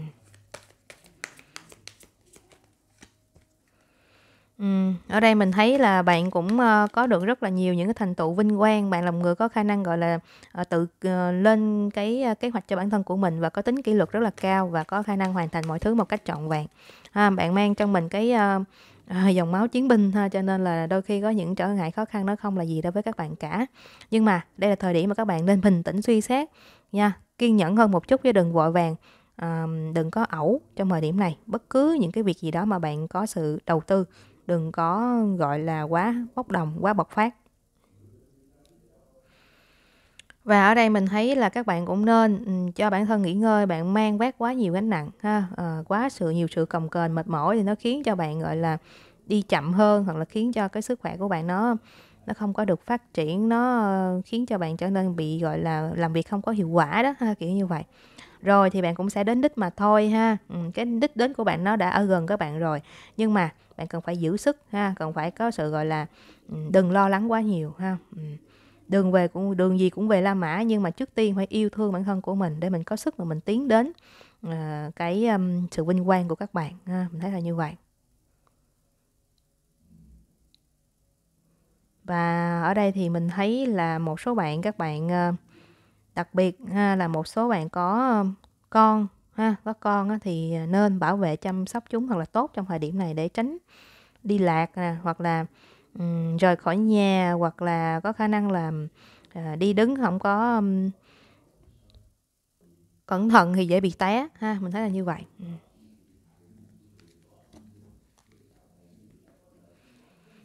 Ừ, ở đây mình thấy là bạn cũng, ơ, ờ, có được rất là nhiều những cái thành tựu vinh quang, bạn là một người có khả năng, gọi là, ờ, tự, ờ, lên cái, a, ờ, kế hoạch cho bản thân của mình và có tính kỷ luật rất là cao và có khả năng hoàn thành mọi thứ một cách trọn vẹn. Ha, à, bạn mang trong mình cái, a, ờ, à, dòng máu chiến binh ha, cho nên là đôi khi có những trở ngại khó khăn nó không là gì đối với các bạn cả. Nhưng mà đây là thời điểm mà các bạn nên bình tĩnh suy xét nha, kiên nhẫn hơn một chút chứ đừng vội vàng, ờm, đừng có ẩu trong thời điểm này. Bất cứ những cái việc gì đó mà bạn có sự đầu tư đừng có gọi là quá bốc đồng quá bộc phát và ở đây mình thấy là các bạn cũng nên ừ, cho bản thân nghỉ ngơi bạn mang vác quá nhiều gánh nặng ha à, quá sự nhiều sự cồng kềnh mệt mỏi thì nó khiến cho bạn gọi là đi chậm hơn hoặc là khiến cho cái sức khỏe của bạn nó nó không có được phát triển nó ờ, khiến cho bạn trở nên bị gọi là làm việc không có hiệu quả đó ha kiểu như vậy rồi thì bạn cũng sẽ đến đích mà thôi ha ừ, cái đích đến của bạn nó đã ở gần các bạn rồi nhưng mà bạn cần phải giữ sức ha cần phải có sự gọi là ừ, đừng lo lắng quá nhiều ha ừ. đường về cũng đường gì cũng về La Mã nhưng mà trước tiên phải yêu thương bản thân của mình để mình có sức mà mình tiến đến à, cái um, sự vinh quang của các bạn ha. mình thấy là như vậy và ở đây thì mình thấy là một số bạn các bạn uh, đặc biệt ha, là một số bạn có uh, con ha có con thì nên bảo vệ chăm sóc chúng thật là tốt trong thời điểm này để tránh đi lạc nè hoặc là um, rời khỏi nhà hoặc là có khả năng là uh, đi đứng không có um, cẩn thận thì dễ bị té ha mình thấy là như vậy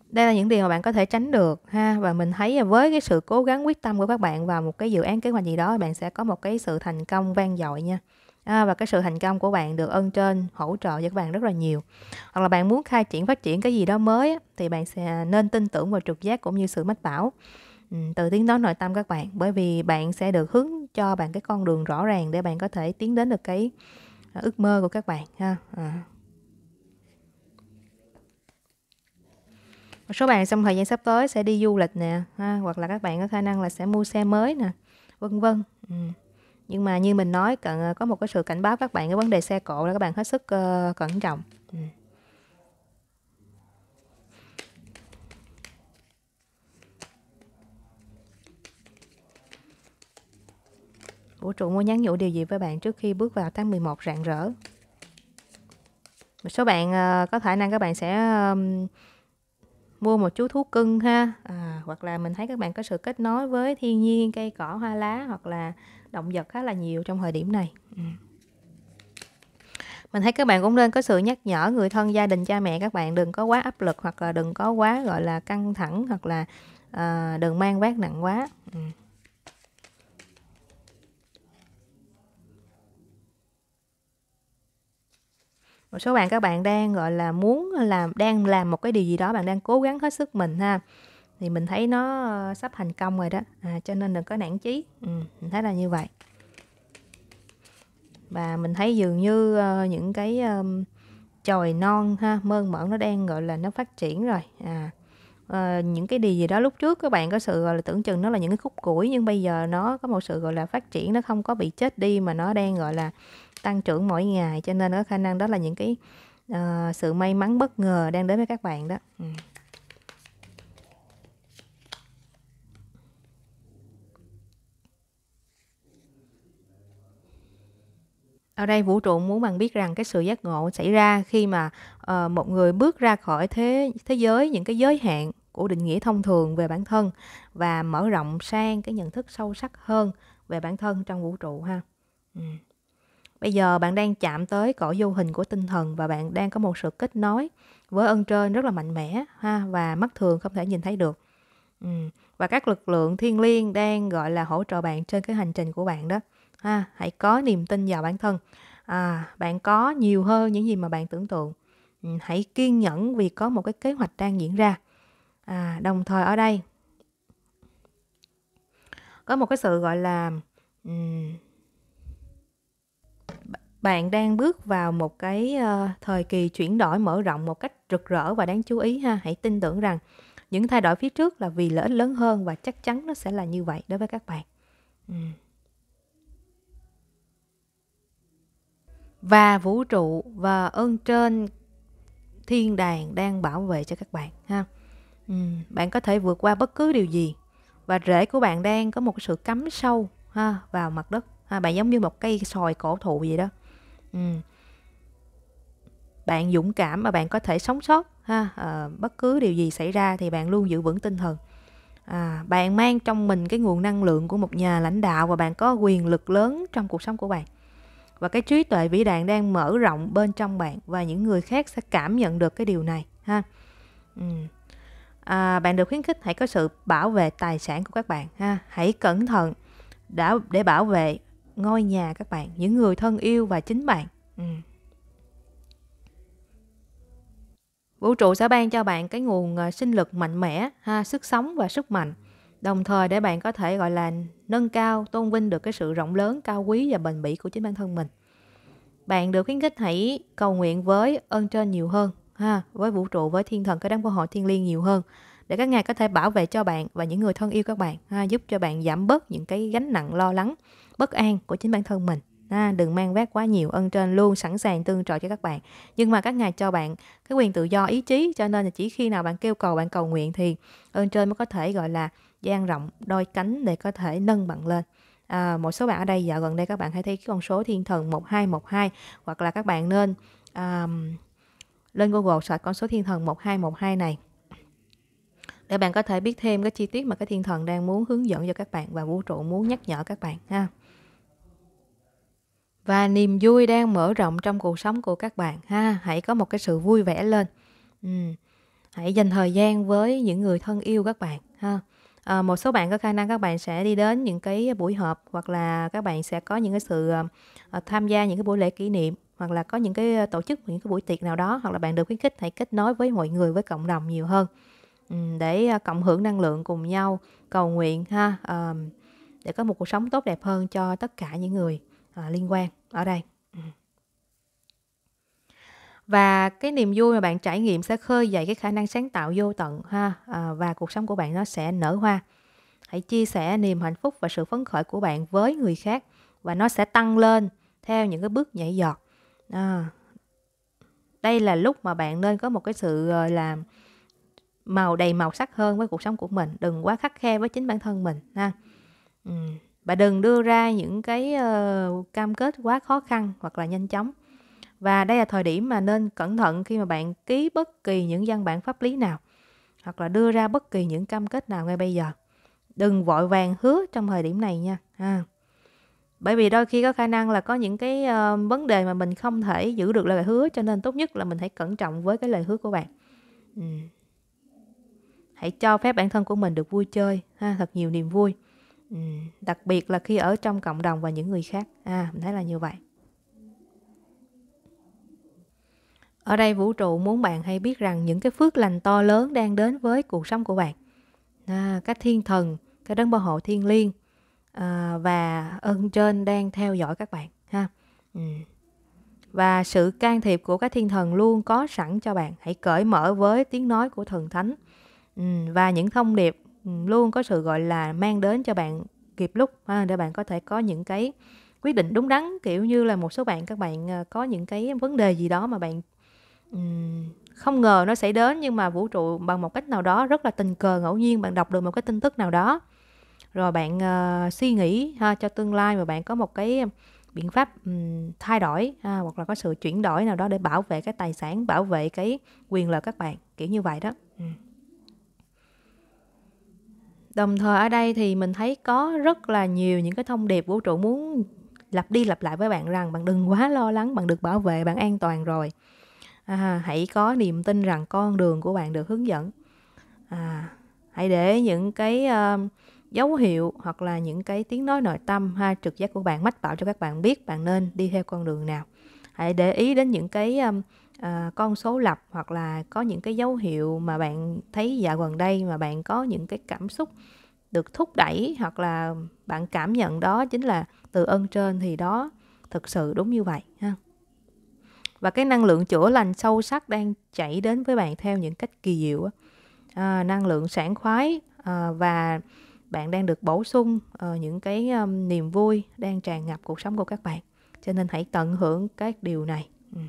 đây là những điều mà bạn có thể tránh được ha và mình thấy với cái sự cố gắng quyết tâm của các bạn vào một cái dự án kế hoạch gì đó bạn sẽ có một cái sự thành công vang dội nha à, và cái sự thành công của bạn được ơn trên hỗ trợ cho các bạn rất là nhiều hoặc là bạn muốn khai triển phát triển cái gì đó mới thì bạn sẽ nên tin tưởng vào trực giác cũng như sự mách bảo ừ, từ tiếng nói nội tâm các bạn bởi vì bạn sẽ được hướng cho bạn cái con đường rõ ràng để bạn có thể tiến đến được cái à, ước mơ của các bạn ha à. một số bạn trong thời gian sắp tới sẽ đi du lịch nè ha, hoặc là các bạn có khả năng là sẽ mua xe mới nè vân vân ừ nhưng mà như mình nói cần ờ, có một cái sự cảnh báo các bạn cái vấn đề xe cộ là các bạn hết sức uh, cẩn trọng ừ. vũ trụ muốn nhắn nhủ điều gì với bạn trước khi bước vào tháng 11 rạng rỡ một số bạn uh, có khả năng các bạn sẽ um, mua một chú thú cưng ha à, hoặc là mình thấy các bạn có sự kết nối với thiên nhiên cây cỏ hoa lá hoặc là động vật khá là nhiều trong thời điểm này ừ. mình thấy các bạn cũng nên có sự nhắc nhở người thân gia đình cha mẹ các bạn đừng có quá áp lực hoặc là đừng có quá gọi là căng thẳng hoặc là à, đừng mang vác nặng quá ừ. một số bạn các bạn đang gọi là muốn làm đang làm một cái điều gì đó bạn đang cố gắng hết sức mình ha thì mình thấy nó ờ, sắp thành công rồi đó à, cho nên đừng có nản chí ừ, mình thấy là như vậy và mình thấy dường như uh, những cái um, chồi non ha mơn mởn nó đang gọi là nó phát triển rồi à uh, những cái điều gì đó lúc trước các bạn có sự gọi là tưởng chừng nó là những cái khúc củi nhưng bây giờ nó có một sự gọi là phát triển nó không có bị chết đi mà nó đang gọi là tăng trưởng mỗi ngày cho nên có khả năng đó là những cái uh, sự may mắn bất ngờ đang đến với các bạn đó ừ. ở đây vũ trụ muốn bạn biết rằng cái sự giác ngộ xảy ra khi mà uh, một người bước ra khỏi thế thế giới những cái giới hạn của định nghĩa thông thường về bản thân và mở rộng sang cái nhận thức sâu sắc hơn về bản thân trong vũ trụ ha ừ. bây giờ bạn đang chạm tới cõi vô hình của tinh thần và bạn đang có một sự kết nối với ơn trên rất là mạnh mẽ ha và mắt thường không thể nhìn thấy được ừ. và các lực lượng thiên liêng đang gọi là hỗ trợ bạn trên cái hành trình của bạn đó ha hãy có niềm tin vào bản thân à bạn có nhiều hơn những gì mà bạn tưởng tượng ừ, hãy kiên nhẫn vì có một cái kế hoạch đang diễn ra à đồng thời ở đây có một cái sự gọi là um, bạn đang bước vào một cái uh, thời kỳ chuyển đổi mở rộng một cách rực rỡ và đáng chú ý ha hãy tin tưởng rằng những thay đổi phía trước là vì lợi ích lớn hơn và chắc chắn nó sẽ là như vậy đối với các bạn um. và vũ trụ và ơn trên thiên đàng đang bảo vệ cho các bạn ha ừ, bạn có thể vượt qua bất cứ điều gì và rễ của bạn đang có một sự cắm sâu ha vào mặt đất ha bạn giống như một cây sòi cổ thụ vậy đó ừ. bạn dũng cảm mà bạn có thể sống sót ha à, bất cứ điều gì xảy ra thì bạn luôn giữ vững tinh thần à, bạn mang trong mình cái nguồn năng lượng của một nhà lãnh đạo và bạn có quyền lực lớn trong cuộc sống của bạn và cái trí tuệ vĩ đại đang mở rộng bên trong bạn và những người khác sẽ cảm nhận được cái điều này ha ừ. à, bạn được khuyến khích hãy có sự bảo vệ tài sản của các bạn ha hãy cẩn thận đã để bảo vệ ngôi nhà các bạn những người thân yêu và chính bạn ừ. vũ trụ sẽ ban cho bạn cái nguồn ờ, sinh lực mạnh mẽ ha sức sống và sức mạnh đồng thời để bạn có thể gọi là nâng cao tôn vinh được cái sự rộng lớn cao quý và bền bỉ của chính bản thân mình bạn được khuyến khích hãy cầu nguyện với ơn trên nhiều hơn ha với vũ trụ với thiên thần cái đám của hội thiên liêng nhiều hơn để các ngài có thể bảo vệ cho bạn và những người thân yêu các bạn ha, giúp cho bạn giảm bớt những cái gánh nặng lo lắng bất an của chính bản thân mình ha, đừng mang vác quá nhiều ơn trên luôn sẵn sàng tương trợ cho các bạn nhưng mà các ngài cho bạn cái quyền tự do ý chí cho nên là chỉ khi nào bạn kêu cầu bạn cầu nguyện thì ơn trên mới có thể gọi là dang rộng đôi cánh để có thể nâng bạn lên à, một số bạn ở đây dạo gần đây các bạn hãy thấy cái con số thiên thần 1212 hoặc là các bạn nên um, lên Google search con số thiên thần 1212 này để bạn có thể biết thêm cái chi tiết mà cái thiên thần đang muốn hướng dẫn cho các bạn và vũ trụ muốn nhắc nhở các bạn ha và niềm vui đang mở rộng trong cuộc sống của các bạn ha hãy có một cái sự vui vẻ lên ừ. hãy dành thời gian với những người thân yêu các bạn ha à, một số bạn có khả năng các bạn sẽ đi đến những cái buổi họp hoặc là các bạn sẽ có những cái sự à, tham gia những cái buổi lễ kỷ niệm hoặc là có những cái ờ, tổ chức những cái buổi tiệc nào đó hoặc là bạn được khuyến khích hãy kết nối với mọi người với cộng đồng nhiều hơn để cộng hưởng năng lượng cùng nhau cầu nguyện ha để có một cuộc sống tốt đẹp hơn cho tất cả những người liên quan ở đây và cái niềm vui mà bạn trải nghiệm sẽ khơi dậy cái khả năng sáng tạo vô tận ha à, và cuộc sống của bạn nó sẽ nở hoa hãy chia sẻ niềm hạnh phúc và sự phấn khởi của bạn với người khác và nó sẽ tăng lên theo những cái bước nhảy giọt à, đây là lúc mà bạn nên có một cái sự làm màu đầy màu sắc hơn với cuộc sống của mình đừng quá khắc khe với chính bản thân mình ha ừ. và đừng đưa ra những cái uh, cam kết quá khó khăn hoặc là nhanh chóng và đây là thời điểm mà nên cẩn thận khi mà bạn ký bất kỳ những văn bản pháp lý nào hoặc là đưa ra bất kỳ những cam kết nào ngay bây giờ. Đừng vội vàng hứa trong thời điểm này nha. À. Bởi vì đôi khi có khả năng là có những cái uh, vấn đề mà mình không thể giữ được lời hứa cho nên tốt nhất là mình hãy cẩn trọng với cái lời hứa của bạn. Ừ. Hãy cho phép bản thân của mình được vui chơi, ha, thật nhiều niềm vui. Ừ. Đặc biệt là khi ở trong cộng đồng và những người khác. À, mình thấy là như vậy. Ở đây vũ trụ muốn bạn hay biết rằng những cái phước lành to lớn đang đến với cuộc sống của bạn. À, các thiên thần, các đấng bảo hộ thiên liêng à, và ơn trên đang theo dõi các bạn ha. Ừ. Và sự can thiệp của các thiên thần luôn có sẵn cho bạn. Hãy cởi mở với tiếng nói của thần thánh ừ. và những thông điệp ừ, luôn có sự gọi là mang đến cho bạn kịp lúc ha, để bạn có thể có những cái quyết định đúng đắn kiểu như là một số bạn các bạn à, có những cái vấn đề gì đó mà bạn không ngờ nó sẽ đến nhưng mà vũ trụ bằng một cách nào đó rất là tình cờ ngẫu nhiên bạn đọc được một cái tin tức nào đó rồi bạn uh, suy nghĩ ha cho tương lai và bạn có một cái biện pháp um, thay đổi ha, hoặc là có sự chuyển đổi nào đó để bảo vệ cái tài sản bảo vệ cái quyền lợi các bạn kiểu như vậy đó ừ. đồng thời ở đây thì mình thấy có rất là nhiều những cái thông điệp vũ trụ muốn lặp đi lặp lại với bạn rằng bạn đừng quá lo lắng bạn được bảo vệ bạn an toàn rồi à, hãy có niềm tin rằng con đường của bạn được hướng dẫn à, hãy để những cái uh, dấu hiệu hoặc là những cái tiếng nói nội tâm ha trực giác của bạn mách bảo cho các bạn biết bạn nên đi theo con đường nào hãy để ý đến những cái um, à, con số lập hoặc là có những cái dấu hiệu mà bạn thấy dạo gần đây mà bạn có những cái cảm xúc được thúc đẩy hoặc là bạn cảm nhận đó chính là từ ơn trên thì đó thực sự đúng như vậy ha và cái năng lượng chữa lành sâu sắc đang chảy đến với bạn theo những cách kỳ diệu à, năng lượng sảng khoái à, và bạn đang được bổ sung uh, những cái um, niềm vui đang tràn ngập cuộc sống của các bạn cho nên hãy tận hưởng các điều này ừ.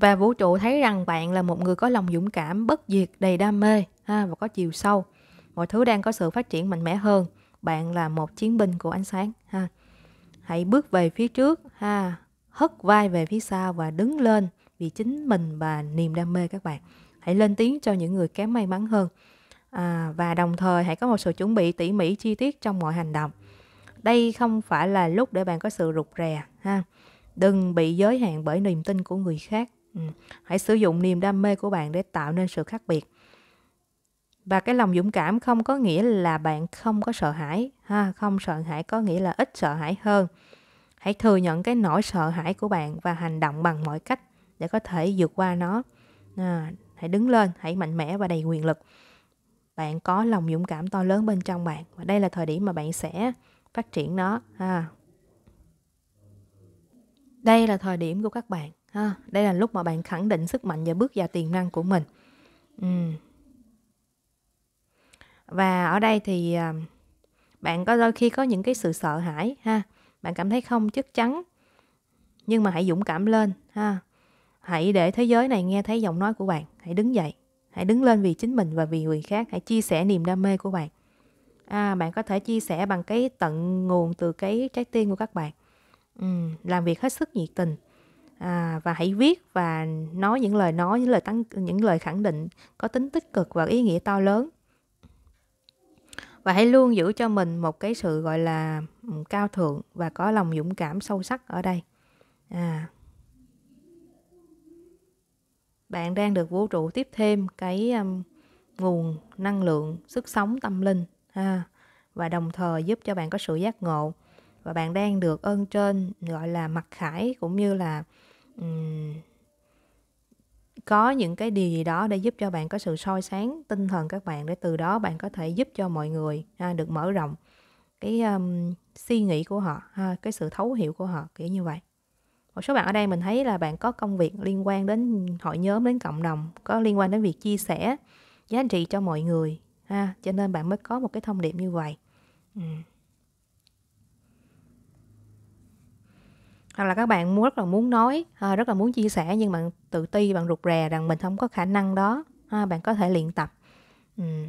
và vũ trụ thấy rằng bạn là một người có lòng dũng cảm bất diệt đầy đam mê ha, và có chiều sâu mọi thứ đang có sự phát triển mạnh mẽ hơn bạn là một chiến binh của ánh sáng ha hãy bước về phía trước ha hất vai về phía sau và đứng lên vì chính mình và niềm đam mê các bạn hãy lên tiếng cho những người kém may mắn hơn à, và đồng thời hãy có một sự chuẩn bị tỉ mỉ chi tiết trong mọi hành động đây không phải là lúc để bạn có sự rụt rè ha đừng bị giới hạn bởi niềm tin của người khác ừ. hãy sử dụng niềm đam mê của bạn để tạo nên sự khác biệt và cái lòng dũng cảm không có nghĩa là bạn không có sợ hãi ha không sợ hãi có nghĩa là ít sợ hãi hơn hãy thừa nhận cái nỗi sợ hãi của bạn và hành động bằng mọi cách để có thể vượt qua nó à, hãy đứng lên hãy mạnh mẽ và đầy quyền lực bạn có lòng dũng cảm to lớn bên trong bạn và đây là thời điểm mà bạn sẽ phát triển nó ha đây là thời điểm của các bạn ha đây là lúc mà bạn khẳng định sức mạnh và bước vào tiềm năng của mình uhm và ở đây thì à, bạn có đôi khi có những cái sự sợ hãi ha bạn cảm thấy không chắc chắn nhưng mà hãy dũng cảm lên ha hãy để thế giới này nghe thấy giọng nói của bạn hãy đứng dậy hãy đứng lên vì chính mình và vì người khác hãy chia sẻ niềm đam mê của bạn à, bạn có thể chia sẻ bằng cái tận nguồn từ cái trái tim của các bạn ừ, làm việc hết sức nhiệt tình à, và hãy viết và nói những lời nói những lời tăng những lời khẳng định có tính tích cực và ý nghĩa to lớn và hãy luôn giữ cho mình một cái sự gọi là ừ, cao thượng và có lòng dũng cảm sâu sắc ở đây à bạn đang được vũ trụ tiếp thêm cái um, nguồn năng lượng sức sống tâm linh ha và đồng thời giúp cho bạn có sự giác ngộ và bạn đang được ơn trên gọi là mặc khải cũng như là um, có những cái điều gì đó để giúp cho bạn có sự soi sáng tinh thần các bạn để từ đó bạn có thể giúp cho mọi người ha, à, được mở rộng cái um, suy nghĩ của họ ha, cái sự thấu hiểu của họ kiểu như vậy một số bạn ở đây mình thấy là bạn có công việc liên quan đến hội nhóm đến cộng đồng có liên quan đến việc chia sẻ giá trị cho mọi người ha cho nên bạn mới có một cái thông điệp như vậy ừ. hoặc là các bạn muốn rất là muốn nói ờ, rất là muốn chia sẻ nhưng bạn tự ti bạn rụt rè rằng mình không có khả năng đó bạn có thể luyện tập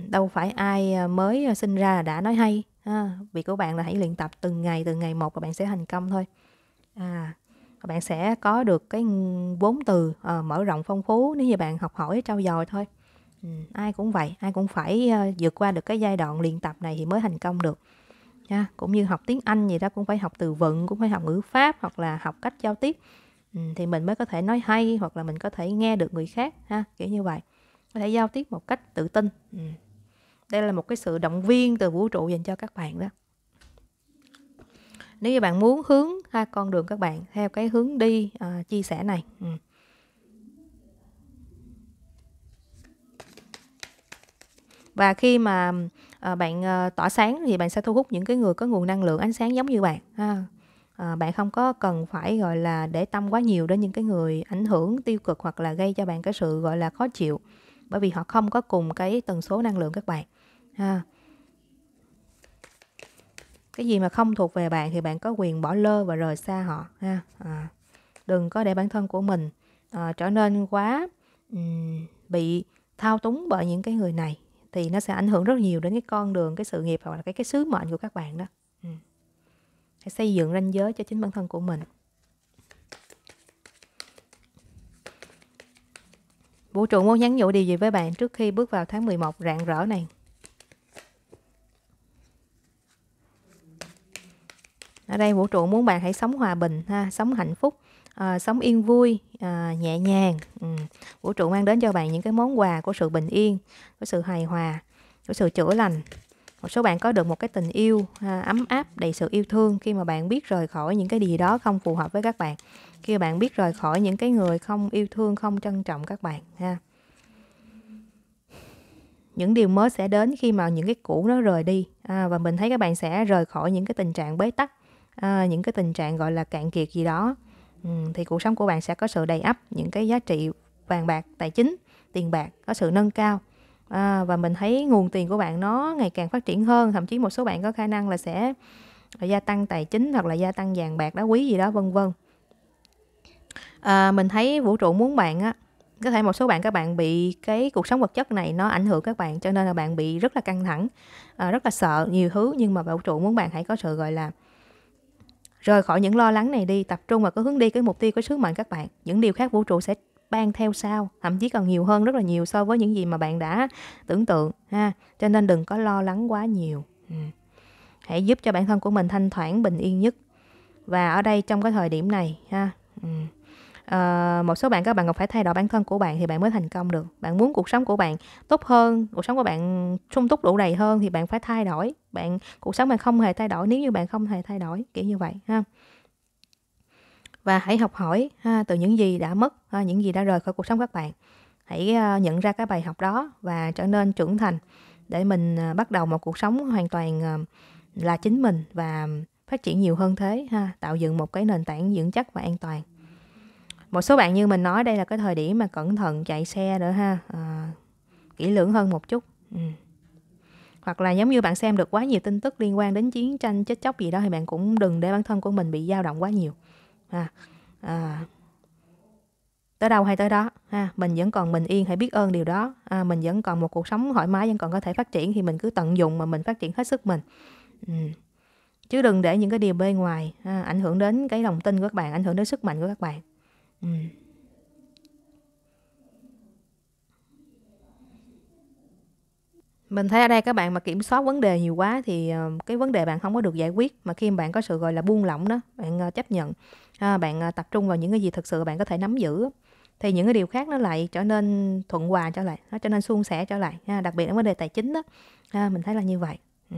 đâu phải ai ờ, mới ờ, sinh ra đã nói hay việc của bạn là hãy luyện tập từng ngày từng ngày một và bạn sẽ thành công thôi à, bạn sẽ có được cái vốn từ mở rộng phong phú nếu như bạn học hỏi trau dồi thôi ai cũng vậy ai cũng phải vượt qua được cái giai đoạn luyện tập này thì mới thành công được nha cũng như học tiếng Anh gì đó cũng phải học từ vựng cũng phải học ngữ pháp hoặc là học cách giao tiếp ừ, thì mình mới có thể nói hay hoặc là mình có thể nghe được người khác ha kiểu như vậy có thể giao tiếp một cách tự tin ừ. đây là một cái sự động viên từ vũ trụ dành cho các bạn đó nếu như bạn muốn hướng ha con đường các bạn theo cái hướng đi à, chia sẻ này ừ. và khi mà Ờ, bạn à, tỏa sáng thì bạn sẽ thu hút những cái người có nguồn năng lượng ánh sáng giống như bạn ha à, bạn không có cần phải gọi là để tâm quá nhiều đến những cái người ảnh hưởng tiêu cực hoặc là gây cho bạn cái sự gọi là khó chịu bởi vì họ không có cùng cái tần số năng lượng các bạn ha cái gì mà không thuộc về bạn thì bạn có quyền bỏ lơ và rời xa họ ha à, đừng có để bản thân của mình à, trở nên quá um, bị thao túng bởi những cái người này thì nó sẽ ảnh hưởng rất nhiều đến cái con đường cái sự nghiệp hoặc là cái cái sứ mệnh của các bạn đó ừ. hãy xây dựng ranh giới cho chính bản thân của mình vũ trụ muốn nhắn nhủ điều gì với bạn trước khi bước vào tháng 11 rạng rỡ này ở đây vũ trụ muốn bạn hãy sống hòa bình ha sống hạnh phúc à, sống yên vui à, nhẹ nhàng ừ. vũ trụ mang đến cho bạn những cái món quà của sự bình yên của sự hài hòa của sự chữa lành một số bạn có được một cái tình yêu à, ấm áp đầy sự yêu thương khi mà bạn biết rời khỏi những cái gì đó không phù hợp với các bạn khi mà bạn biết rời khỏi những cái người không yêu thương không trân trọng các bạn ha những điều mới sẽ đến khi mà những cái cũ nó rời đi à, và mình thấy các bạn sẽ rời khỏi những cái tình trạng bế tắc à, những cái tình trạng gọi là cạn kiệt gì đó Ừ, thì cuộc sống của bạn sẽ có sự đầy ắp những cái giá trị vàng bạc tài chính tiền bạc có sự nâng cao à, và mình thấy nguồn tiền của bạn nó ngày càng phát triển hơn thậm chí một số bạn có khả năng là sẽ gia tăng tài chính hoặc là gia tăng vàng bạc đá quý gì đó vân vân à, mình thấy vũ trụ muốn bạn á có thể một số bạn các bạn bị cái cuộc sống vật chất này nó ảnh hưởng các bạn cho nên là bạn bị rất là căng thẳng à, rất là sợ nhiều thứ nhưng mà vũ trụ muốn bạn hãy có sự gọi là rời khỏi những lo lắng này đi tập trung vào cái hướng đi cái mục tiêu cái sứ mệnh các bạn những điều khác vũ trụ sẽ ban theo sau thậm chí còn nhiều hơn rất là nhiều so với những gì mà bạn đã tưởng tượng ha cho nên đừng có lo lắng quá nhiều ừ. hãy giúp cho bản thân của mình thanh thoảng bình yên nhất và ở đây trong cái thời điểm này ha ừ. Ờ, một số bạn các bạn còn phải thay đổi bản thân của bạn thì bạn mới thành công được bạn muốn cuộc sống của bạn tốt hơn cuộc sống của bạn sung túc đủ đầy hơn thì bạn phải thay đổi bạn cuộc sống bạn không hề thay đổi nếu như bạn không hề thay đổi kiểu như vậy ha và hãy học hỏi ha, từ những gì đã mất ha, những gì đã rời khỏi cuộc sống các bạn hãy uh, nhận ra cái bài học đó và trở nên trưởng thành để mình uh, bắt đầu một cuộc sống hoàn toàn uh, là chính mình và phát triển nhiều hơn thế ha tạo dựng một cái nền tảng vững chắc và an toàn một số bạn như mình nói đây là cái thời điểm mà cẩn thận chạy xe nữa ha à, kỹ lưỡng hơn một chút ừ. hoặc là giống như bạn xem được quá nhiều tin tức liên quan đến chiến tranh chết chóc gì đó thì bạn cũng đừng để bản thân của mình bị dao động quá nhiều ha à, tới đâu hay tới đó ha mình vẫn còn bình yên hãy biết ơn điều đó à, mình vẫn còn một cuộc sống thoải mái vẫn còn có thể phát triển thì mình cứ tận dụng mà mình phát triển hết sức mình ừ. chứ đừng để những cái điều bên ngoài ha, ảnh hưởng đến cái lòng tin của các bạn ảnh hưởng đến sức mạnh của các bạn Ừ. Mình thấy ở đây các bạn mà kiểm soát vấn đề nhiều quá thì ờ, cái vấn đề bạn không có được giải quyết mà khi bạn có sự gọi là buông lỏng đó, bạn ờ, chấp nhận, à, bạn ờ, tập trung vào những cái gì thực sự bạn có thể nắm giữ thì những cái điều khác nó lại trở nên thuận hòa trở lại, nó trở nên suôn sẻ trở lại, đặc biệt là vấn đề tài chính đó. À, mình thấy là như vậy. Ừ.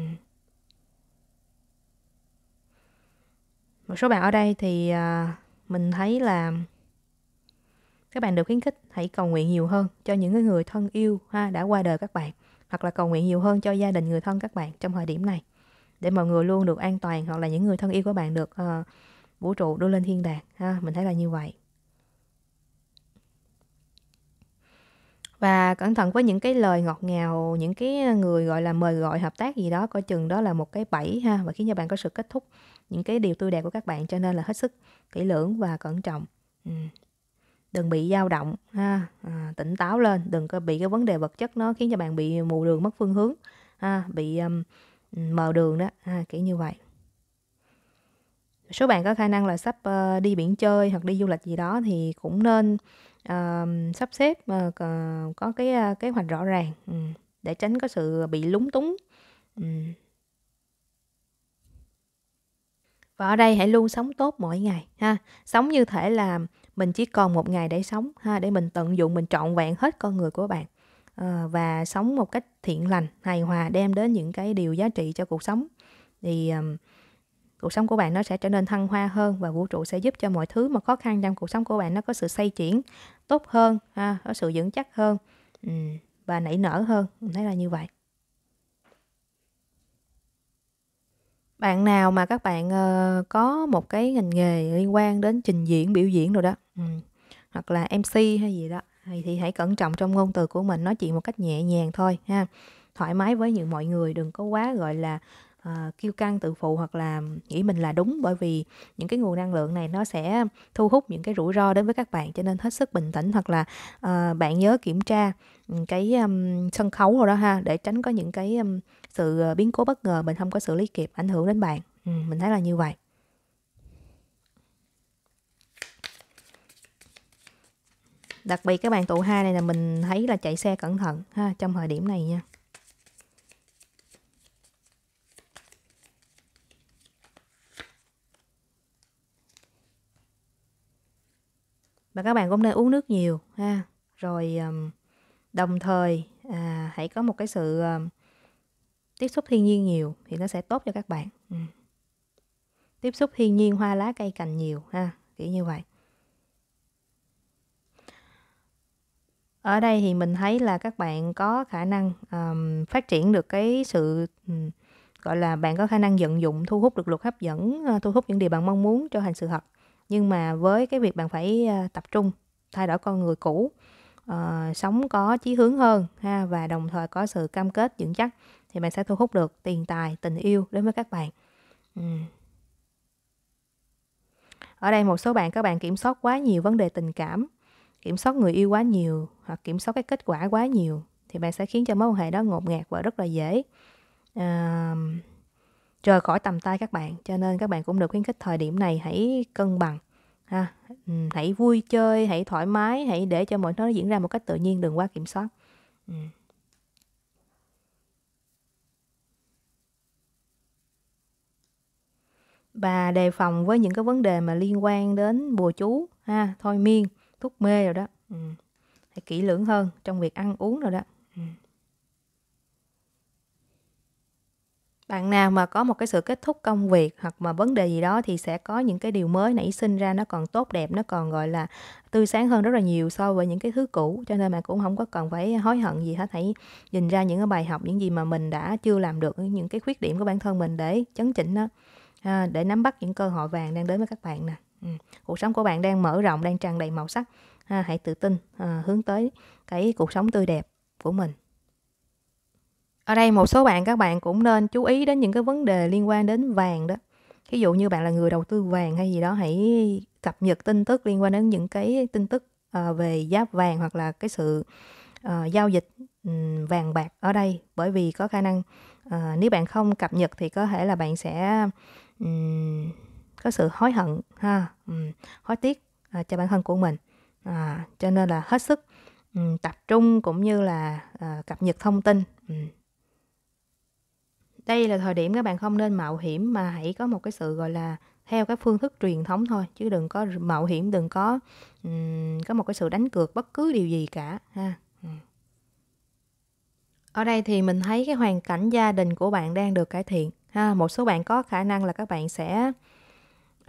Một số bạn ở đây thì à, mình thấy là các bạn được khuyến khích hãy cầu nguyện nhiều hơn cho những người thân yêu ha đã qua đời các bạn hoặc là cầu nguyện nhiều hơn cho gia đình người thân các bạn trong thời điểm này để mọi người luôn được an toàn hoặc là những người thân yêu của bạn được uh, vũ trụ đưa lên thiên đàng ha mình thấy là như vậy và cẩn thận với những cái lời ngọt ngào những cái người gọi là mời gọi hợp tác gì đó coi chừng đó là một cái bẫy ha và khiến cho bạn có sự kết thúc những cái điều tươi đẹp của các bạn cho nên là hết sức kỹ lưỡng và cẩn trọng đừng bị dao động ha à, tỉnh táo lên đừng có bị cái vấn đề vật chất nó khiến cho bạn bị mù đường mất phương hướng ha bị um, mờ đường đó ha, kiểu như vậy số bạn có khả năng là sắp uh, đi biển chơi hoặc đi du lịch gì đó thì cũng nên uh, sắp xếp uh, có cái uh, kế hoạch rõ ràng um, để tránh có sự bị lúng túng um, và ở đây hãy luôn sống tốt mỗi ngày ha sống như thể là mình chỉ còn một ngày để sống ha để mình tận dụng mình trọn vẹn hết con người của bạn à, và sống một cách thiện lành hài hòa đem đến những cái điều giá trị cho cuộc sống thì um, cuộc sống của bạn nó sẽ trở nên thăng hoa hơn và vũ trụ sẽ giúp cho mọi thứ mà khó khăn trong cuộc sống của bạn nó có sự xây chuyển tốt hơn ha, có sự vững chắc hơn um, và nảy nở hơn thấy là như vậy bạn nào mà các bạn uh, có một cái ngành nghề liên quan đến trình diễn biểu diễn rồi đó ừ. hoặc là mc hay gì đó thì, thì hãy cẩn trọng trong ngôn từ của mình nói chuyện một cách nhẹ nhàng thôi ha thoải mái với những mọi người đừng có quá gọi là uh, kiêu căng tự phụ hoặc là nghĩ mình là đúng bởi vì những cái nguồn năng lượng này nó sẽ thu hút những cái rủi ro đến với các bạn cho nên hết sức bình tĩnh hoặc là uh, bạn nhớ kiểm tra ừ, cái um, sân khấu rồi đó ha để tránh có những cái um, sự ờ, biến cố bất ngờ mình không có xử lý kịp ảnh hưởng đến bạn ừ, mình thấy là như vậy đặc biệt các bạn tụ hai này là mình thấy là chạy xe cẩn thận ha trong thời điểm này nha và các bạn cũng nên uống nước nhiều ha rồi đồng thời à, hãy có một cái sự um, tiếp xúc thiên nhiên nhiều thì nó sẽ tốt cho các bạn ừ. tiếp xúc thiên nhiên hoa lá cây cành nhiều ha kiểu như vậy ở đây thì mình thấy là các bạn có khả năng um, phát triển được cái sự um, gọi là bạn có khả năng vận dụng thu hút được luật hấp dẫn uh, thu hút những điều bạn mong muốn cho thành sự thật nhưng mà với cái việc bạn phải uh, tập trung thay đổi con người cũ uh, sống có chí hướng hơn ha và đồng thời có sự cam kết vững chắc thì bạn sẽ thu hút được tiền tài, tình yêu đến với các bạn. Ở đây một số bạn các bạn kiểm soát quá nhiều vấn đề tình cảm, kiểm soát người yêu quá nhiều hoặc kiểm soát cái kết quả quá nhiều thì bạn sẽ khiến cho mối quan hệ đó ngột ngạt và rất là dễ à, rời khỏi tầm tay các bạn cho nên các bạn cũng được khuyến khích thời điểm này hãy cân bằng ha hãy vui chơi hãy thoải mái hãy để cho mọi thứ nó diễn ra một cách tự nhiên đừng quá kiểm soát ừ. và đề phòng với những cái vấn đề mà liên quan đến bùa chú ha thôi miên thuốc mê rồi đó ừ. hãy kỹ lưỡng hơn trong việc ăn uống rồi đó ừ. bạn nào mà có một cái sự kết thúc công việc hoặc mà vấn đề gì đó thì sẽ có những cái điều mới nảy sinh ra nó còn tốt đẹp nó còn gọi là tươi sáng hơn rất là nhiều so với những cái thứ cũ cho nên bạn cũng không có cần phải hối hận gì hết hãy nhìn ra những cái bài học những gì mà mình đã chưa làm được những cái khuyết điểm của bản thân mình để chấn chỉnh nó à, để nắm bắt những cơ hội vàng đang đến với các bạn nè ừ. cuộc sống của bạn đang mở rộng đang tràn đầy màu sắc à, hãy tự tin à, hướng tới cái cuộc sống tươi đẹp của mình ở đây một số bạn các bạn cũng nên chú ý đến những cái vấn đề liên quan đến vàng đó ví dụ như bạn là người đầu tư vàng hay gì đó hãy cập nhật tin tức liên quan đến những cái tin tức à, về giá vàng hoặc là cái sự à, giao dịch ừ, vàng bạc ở đây bởi vì có khả năng à, nếu bạn không cập nhật thì có thể là bạn sẽ um, có sự hối hận ha um, hối tiếc à, cho bản thân của mình à, cho nên là hết sức um, tập trung cũng như là à, cập nhật thông tin um. đây là thời điểm các bạn không nên mạo hiểm mà hãy có một cái sự gọi là theo cái phương thức truyền thống thôi chứ đừng có mạo hiểm đừng có um, có một cái sự đánh cược bất cứ điều gì cả ha ở đây thì mình thấy cái hoàn cảnh gia đình của bạn đang được cải thiện ha một số bạn có khả năng là các bạn sẽ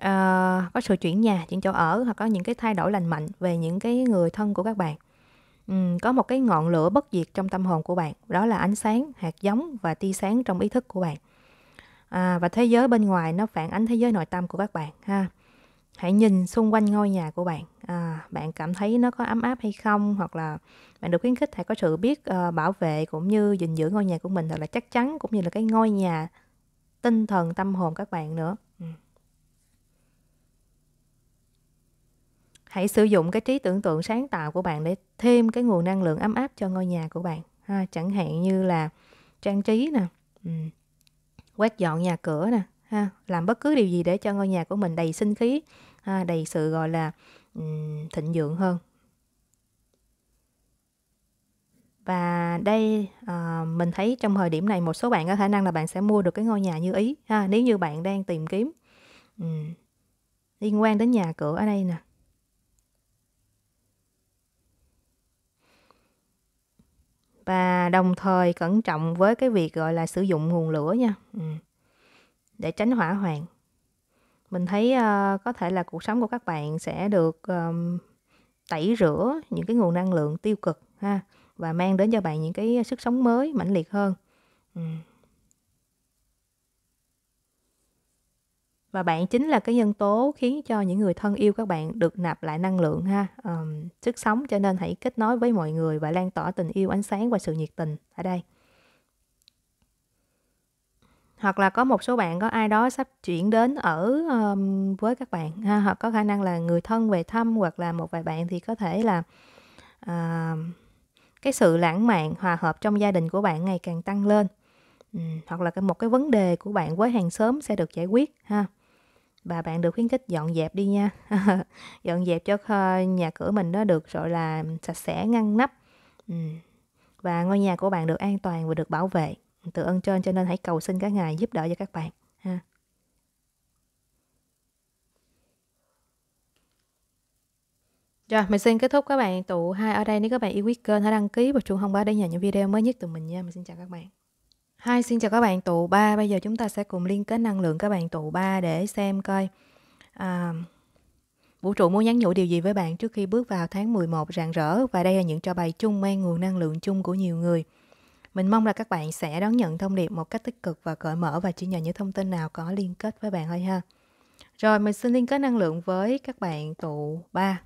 uh, có sự chuyển nhà chuyển chỗ ở hoặc có những cái thay đổi lành mạnh về những cái người thân của các bạn um, có một cái ngọn lửa bất diệt trong tâm hồn của bạn đó là ánh sáng hạt giống và tia sáng trong ý thức của bạn à, và thế giới bên ngoài nó phản ánh thế giới nội tâm của các bạn ha hãy nhìn xung quanh ngôi nhà của bạn à, bạn cảm thấy nó có ấm áp hay không hoặc là bạn được khuyến khích hãy có sự biết uh, bảo vệ cũng như gìn giữ ngôi nhà của mình thật là chắc chắn cũng như là cái ngôi nhà tinh thần tâm hồn các bạn nữa ừ. hãy sử dụng cái trí tưởng tượng sáng tạo của bạn để thêm cái nguồn năng lượng ấm áp cho ngôi nhà của bạn ha, chẳng hạn như là trang trí nè ừ, quét dọn nhà cửa nè ha, làm bất cứ điều gì để cho ngôi nhà của mình đầy sinh khí ha, đầy sự gọi là ừ, thịnh vượng hơn và đây à, mình thấy trong thời điểm này một số bạn có khả năng là bạn sẽ mua được cái ngôi nhà như ý ha nếu như bạn đang tìm kiếm ừ. liên quan đến nhà cửa ở đây nè và đồng thời cẩn trọng với cái việc gọi là sử dụng nguồn lửa nha ừ. để tránh hỏa hoạn mình thấy uh, có thể là cuộc sống của các bạn sẽ được um, tẩy rửa những cái nguồn năng lượng tiêu cực ha và mang đến cho bạn những cái sức sống mới mãnh liệt hơn ừ. và bạn chính là cái nhân tố khiến cho những người thân yêu các bạn được nạp lại năng lượng ha um, sức sống cho nên hãy kết nối với mọi người và lan tỏa tình yêu ánh sáng và sự nhiệt tình ở đây hoặc là có một số bạn có ai đó sắp chuyển đến ở um, với các bạn ha hoặc có khả năng là người thân về thăm hoặc là một vài bạn thì có thể là uh, cái sự lãng mạn hòa hợp trong gia đình của bạn ngày càng tăng lên ừ, hoặc là một cái vấn đề của bạn với hàng xóm sẽ được giải quyết ha và bạn được khuyến khích dọn dẹp đi nha dọn dẹp cho nhà cửa mình nó được rồi là sạch sẽ ngăn nắp ừ. và ngôi nhà của bạn được an toàn và được bảo vệ từ ơn trên cho nên hãy cầu xin các ngài giúp đỡ cho các bạn ha Rồi, mình xin kết thúc các bạn tụ hai ở đây. Nếu các bạn yêu quý kênh, hãy đăng ký và chuông thông báo để nhận những video mới nhất từ mình nha. Mình xin chào các bạn. hai xin chào các bạn tụ ba Bây giờ chúng ta sẽ cùng liên kết năng lượng các bạn tụ ba để xem coi à, vũ trụ muốn nhắn nhủ điều gì với bạn trước khi bước vào tháng 11 rạng rỡ. Và đây là những trò bày chung mang nguồn năng lượng chung của nhiều người. Mình mong là các bạn sẽ đón nhận thông điệp một cách tích cực và cởi mở và chỉ nhận những thông tin nào có liên kết với bạn thôi ha. Rồi, mình xin liên kết năng lượng với các bạn tụ ba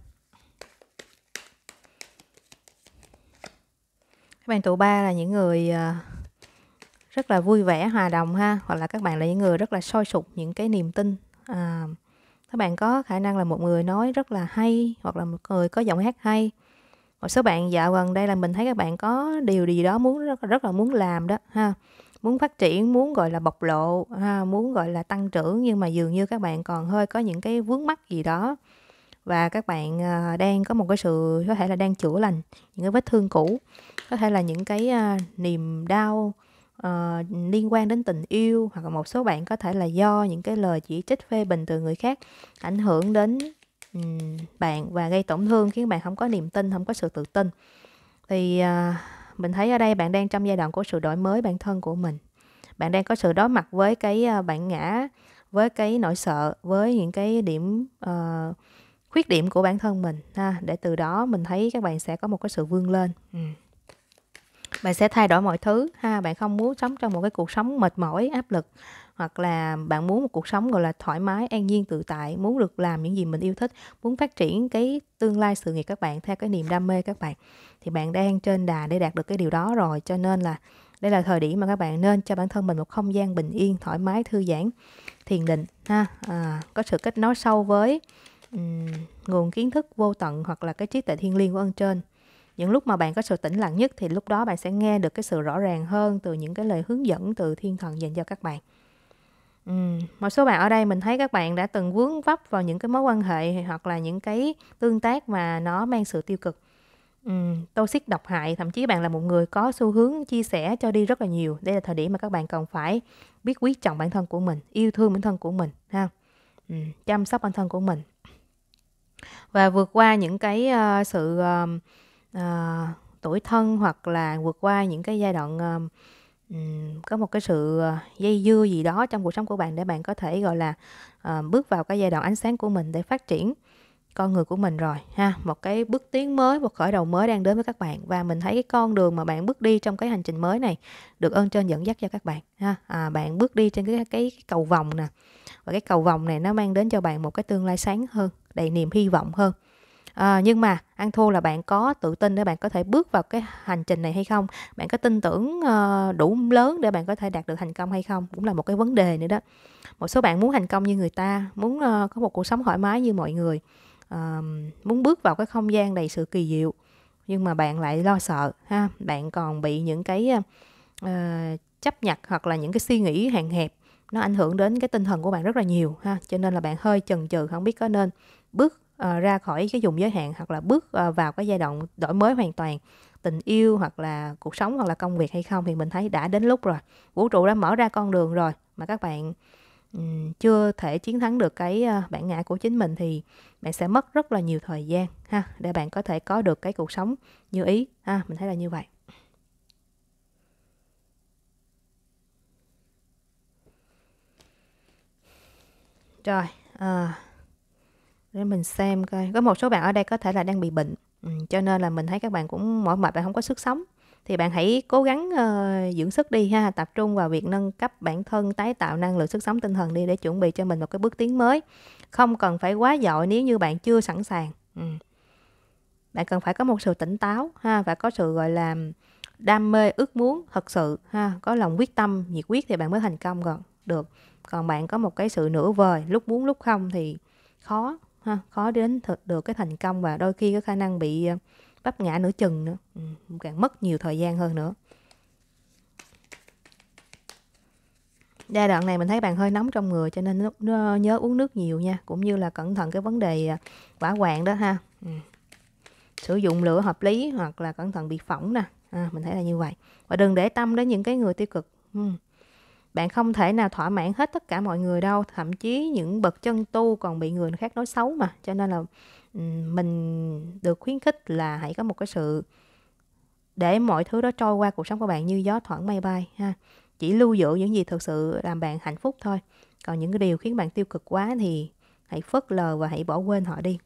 các bạn tụ ba là những người ờ, rất là vui vẻ hòa đồng ha hoặc là các bạn là những người rất là sôi sục những cái niềm tin à, các bạn có khả năng là một người nói rất là hay hoặc là một người có giọng hát hay một số bạn dạo gần đây là mình thấy các bạn có điều gì đó muốn rất, rất là muốn làm đó ha muốn phát triển muốn gọi là bộc lộ ha muốn gọi là tăng trưởng nhưng mà dường như các bạn còn hơi có những cái vướng mắc gì đó và các bạn ờ, đang có một cái sự có thể là đang chữa lành những cái vết thương cũ có thể là những cái ờ, niềm đau uh, liên quan đến tình yêu hoặc là một số bạn có thể là do những cái lời chỉ trích phê bình từ người khác ảnh hưởng đến um, bạn và gây tổn thương khiến bạn không có niềm tin không có sự tự tin thì uh, mình thấy ở đây bạn đang trong giai đoạn của sự đổi mới bản thân của mình bạn đang có sự đối mặt với cái uh, bạn ngã với cái nỗi sợ với những cái điểm uh, khuyết điểm của bản thân mình ha để từ đó mình thấy các bạn sẽ có một cái sự vươn lên ừ. bạn sẽ thay đổi mọi thứ ha bạn không muốn sống trong một cái cuộc sống mệt mỏi áp lực hoặc là bạn muốn một cuộc sống gọi là thoải mái an nhiên tự tại muốn được làm những gì mình yêu thích muốn phát triển cái tương lai sự nghiệp các bạn theo cái niềm đam mê các bạn thì bạn đang trên đà để đạt được cái điều đó rồi cho nên là đây là thời điểm mà các bạn nên cho bản thân mình một không gian bình yên thoải mái thư giãn thiền định ha à, có sự kết nối sâu với nguồn kiến thức vô tận hoặc là cái trí tuệ thiên liêng của ân trên những lúc mà bạn có sự tĩnh lặng nhất thì lúc đó bạn sẽ nghe được cái sự rõ ràng hơn từ những cái lời hướng dẫn từ thiên thần dành cho các bạn Ừ, một số bạn ở đây mình thấy các bạn đã từng vướng vấp vào những cái mối quan hệ hoặc là những cái tương tác mà nó mang sự tiêu cực ừ, toxic độc hại thậm chí bạn là một người có xu hướng chia sẻ cho đi rất là nhiều đây là thời điểm mà các bạn cần phải biết quý trọng bản thân của mình yêu thương bản thân của mình ha ừ, chăm sóc bản thân của mình và vượt qua những cái uh, sự uh, ờ, uh, ờ, tuổi thân hoặc là vượt qua những cái giai đoạn uh, có một cái sự dây dưa gì đó trong cuộc sống của bạn để bạn có thể gọi là uh, bước vào cái giai đoạn ánh sáng của mình để phát triển con người của mình rồi ha một cái bước tiến mới một khởi đầu mới đang đến với các bạn và mình thấy cái con đường mà bạn bước đi trong cái hành trình mới này được ơn trên dẫn dắt cho các bạn ha à, bạn bước đi trên cái cái cầu vòng nè và cái cầu vòng này nó mang đến cho bạn một cái tương lai sáng hơn đầy niềm hy vọng hơn à, nhưng mà ăn thua là bạn có tự tin để bạn có thể bước vào cái hành trình này hay không bạn có tin tưởng ờ, đủ lớn để bạn có thể đạt được thành công hay không cũng là một cái vấn đề nữa đó một số bạn muốn thành công như người ta muốn ờ, có một cuộc sống thoải mái như mọi người uh, muốn bước vào cái không gian đầy sự kỳ diệu nhưng mà bạn lại lo sợ ha bạn còn bị những cái uh, chấp nhặt hoặc là những cái suy nghĩ hạn hẹp nó ảnh hưởng đến cái tinh thần của bạn rất là nhiều ha cho nên là bạn hơi chần chừ không biết có nên bước uh, ra khỏi cái vùng giới hạn hoặc là bước uh, vào cái giai đoạn đổi mới hoàn toàn tình yêu hoặc là cuộc sống hoặc là công việc hay không thì mình thấy đã đến lúc rồi vũ trụ đã mở ra con đường rồi mà các bạn um, chưa thể chiến thắng được cái uh, bản ngã của chính mình thì bạn sẽ mất rất là nhiều thời gian ha để bạn có thể có được cái cuộc sống như ý ha mình thấy là như vậy rồi à, để mình xem coi có một số bạn ở đây có thể là đang bị bệnh ừ, cho nên là mình thấy các bạn cũng mỏi mệt và không có sức sống thì bạn hãy cố gắng uh, dưỡng sức đi ha tập trung vào việc nâng cấp bản thân tái tạo năng lượng sức sống tinh thần đi để chuẩn bị cho mình một cái bước tiến mới không cần phải quá giỏi nếu như bạn chưa sẵn sàng ừ. bạn cần phải có một sự tỉnh táo ha và có sự gọi là đam mê ước muốn thật sự ha có lòng quyết tâm nhiệt quyết thì bạn mới thành công gần được còn bạn có một cái sự nửa vời lúc muốn lúc không thì khó ha khó đến th- được cái thành công và đôi khi có khả năng bị ờ, vấp ngã nửa chừng nữa ừ, càng mất nhiều thời gian hơn nữa giai đoạn này mình thấy bạn hơi nóng trong người cho nên nhớ uống nước nhiều nha cũng như là cẩn thận cái vấn đề ờ, quả quạng đó ha ừ. sử dụng lửa hợp lý hoặc là cẩn thận bị phỏng nè à, mình thấy là như vậy và đừng để tâm đến những cái người tiêu cực ừ bạn không thể nào thỏa mãn hết tất cả mọi người đâu thậm chí những bậc chân tu còn bị người khác nói xấu mà cho nên là mình được khuyến khích là hãy có một cái sự để mọi thứ đó trôi qua cuộc sống của bạn như gió thoảng mây bay ha chỉ lưu giữ những gì thực sự làm bạn hạnh phúc thôi còn những cái điều khiến bạn tiêu cực quá thì hãy phớt lờ và hãy bỏ quên họ đi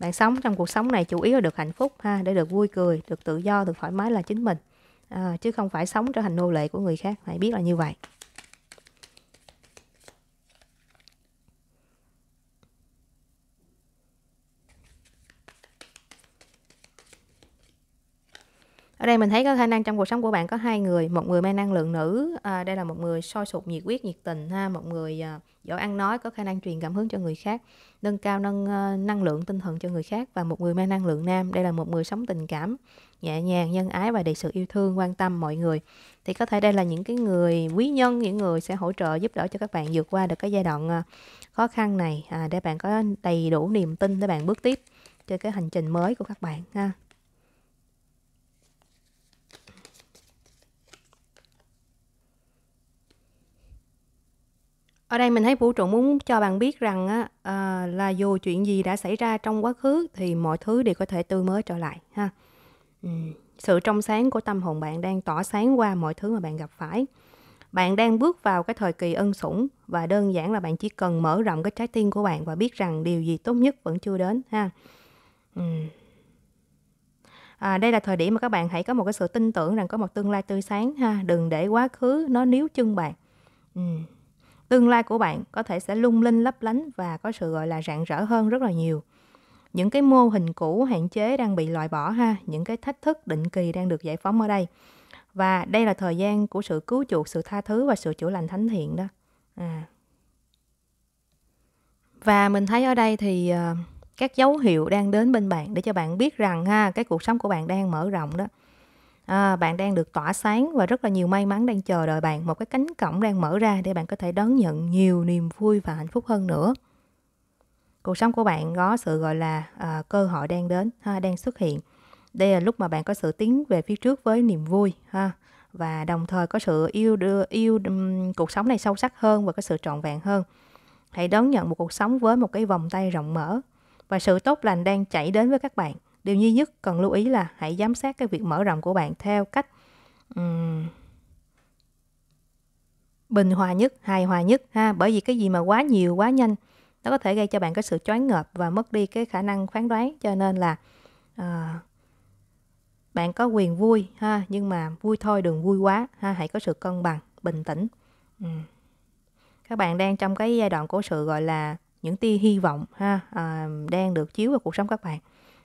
bạn sống trong cuộc sống này chủ yếu là được hạnh phúc ha để được vui cười được tự do được thoải mái là chính mình à, chứ không phải sống trở thành nô lệ của người khác hãy biết là như vậy ở đây mình thấy có khả năng trong cuộc sống của bạn có hai người một người mang năng lượng nữ à, đây là một người soi sụp nhiệt huyết nhiệt tình ha một người à, giỏi ăn nói có khả năng truyền cảm hứng cho người khác nâng cao nâng à, năng lượng tinh thần cho người khác và một người mang năng lượng nam đây là một người sống tình cảm nhẹ nhàng nhân ái và đầy sự yêu thương quan tâm mọi người thì có thể đây là những cái người quý nhân những người sẽ hỗ trợ giúp đỡ cho các bạn vượt qua được cái giai đoạn à, khó khăn này à, để bạn có đầy đủ niềm tin để bạn bước tiếp trên cái hành trình mới của các bạn ha ở đây mình thấy vũ trụ muốn cho bạn biết rằng á, à, là dù chuyện gì đã xảy ra trong quá khứ thì mọi thứ đều có thể tươi mới trở lại ha Ừ. Sự trong sáng của tâm hồn bạn đang tỏa sáng qua mọi thứ mà bạn gặp phải. Bạn đang bước vào cái thời kỳ ân sủng và đơn giản là bạn chỉ cần mở rộng cái trái tim của bạn và biết rằng điều gì tốt nhất vẫn chưa đến ha. Ừ. À, đây là thời điểm mà các bạn hãy có một cái sự tin tưởng rằng có một tương lai tươi sáng ha, đừng để quá khứ nó níu chân bạn. Ừ. Tương lai của bạn có thể sẽ lung linh lấp lánh và có sự gọi là rạng rỡ hơn rất là nhiều những cái mô hình cũ hạn chế đang bị loại bỏ ha, những cái thách thức định kỳ đang được giải phóng ở đây. Và đây là thời gian của sự cứu chuộc, sự tha thứ và sự chữa lành thánh thiện đó. À. Và mình thấy ở đây thì ờ, các dấu hiệu đang đến bên bạn để cho bạn biết rằng ha, cái cuộc sống của bạn đang mở rộng đó. À, bạn đang được tỏa sáng và rất là nhiều may mắn đang chờ đợi bạn, một cái cánh cổng đang mở ra để bạn có thể đón nhận nhiều niềm vui và hạnh phúc hơn nữa cuộc sống của bạn có sự gọi là à, cơ hội đang đến ha, đang xuất hiện đây là lúc mà bạn có sự tiến về phía trước với niềm vui ha và đồng thời có sự yêu đưa, yêu um, cuộc sống này sâu sắc hơn và có sự trọn vẹn hơn hãy đón nhận một cuộc sống với một cái vòng tay rộng mở và sự tốt lành đang chảy đến với các bạn điều duy nhất cần lưu ý là hãy giám sát cái việc mở rộng của bạn theo cách um, bình hòa nhất hài hòa nhất ha bởi vì cái gì mà quá nhiều quá nhanh nó có thể gây cho bạn cái sự choáng ngợp và mất đi cái khả năng phán đoán cho nên là à, bạn có quyền vui ha nhưng mà vui thôi đừng vui quá ha hãy có sự cân bằng bình tĩnh ừ. các bạn đang trong cái giai đoạn của sự gọi là những tia hy vọng ha à, đang được chiếu vào cuộc sống các bạn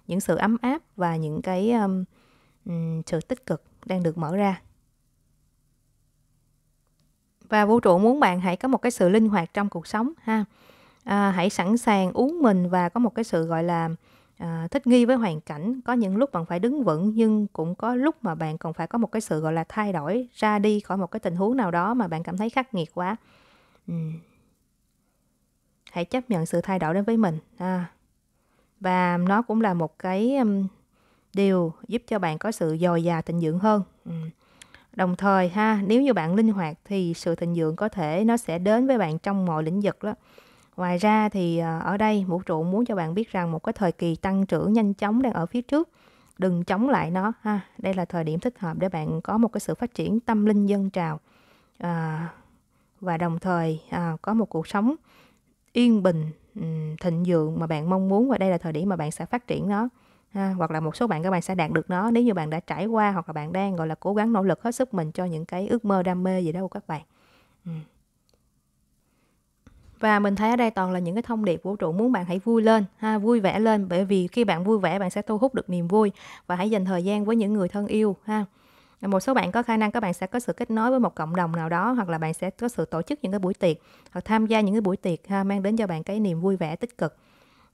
những sự ấm áp và những cái um, sự tích cực đang được mở ra và vũ trụ muốn bạn hãy có một cái sự linh hoạt trong cuộc sống ha à, hãy sẵn sàng uống mình và có một cái sự gọi là à, thích nghi với hoàn cảnh có những lúc bạn phải đứng vững nhưng cũng có lúc mà bạn còn phải có một cái sự gọi là thay đổi ra đi khỏi một cái tình huống nào đó mà bạn cảm thấy khắc nghiệt quá ừ. hãy chấp nhận sự thay đổi đến với mình à. và nó cũng là một cái um, điều giúp cho bạn có sự dồi dào tình dưỡng hơn ừ. đồng thời ha nếu như bạn linh hoạt thì sự thịnh dưỡng có thể nó sẽ đến với bạn trong mọi lĩnh vực đó Ngoài ra thì à, ở đây vũ trụ muốn cho bạn biết rằng một cái thời kỳ tăng trưởng nhanh chóng đang ở phía trước. Đừng chống lại nó ha. Đây là thời điểm thích hợp để bạn có một cái sự phát triển tâm linh dân trào à, và đồng thời à, có một cuộc sống yên bình, ừ, thịnh vượng mà bạn mong muốn và đây là thời điểm mà bạn sẽ phát triển nó. Ha, hoặc là một số bạn các bạn sẽ đạt được nó nếu như bạn đã trải qua hoặc là bạn đang gọi là cố gắng nỗ lực hết sức mình cho những cái ước mơ đam mê gì đó của các bạn. Ừ và mình thấy ở đây toàn là những cái thông điệp vũ trụ muốn bạn hãy vui lên ha vui vẻ lên bởi vì khi bạn vui vẻ bạn sẽ thu hút được niềm vui và hãy dành thời gian với những người thân yêu ha một số bạn có khả năng các bạn sẽ có sự kết nối với một cộng đồng nào đó hoặc là bạn sẽ có sự tổ chức những cái buổi tiệc hoặc tham gia những cái buổi tiệc ha mang đến cho bạn cái niềm vui vẻ tích cực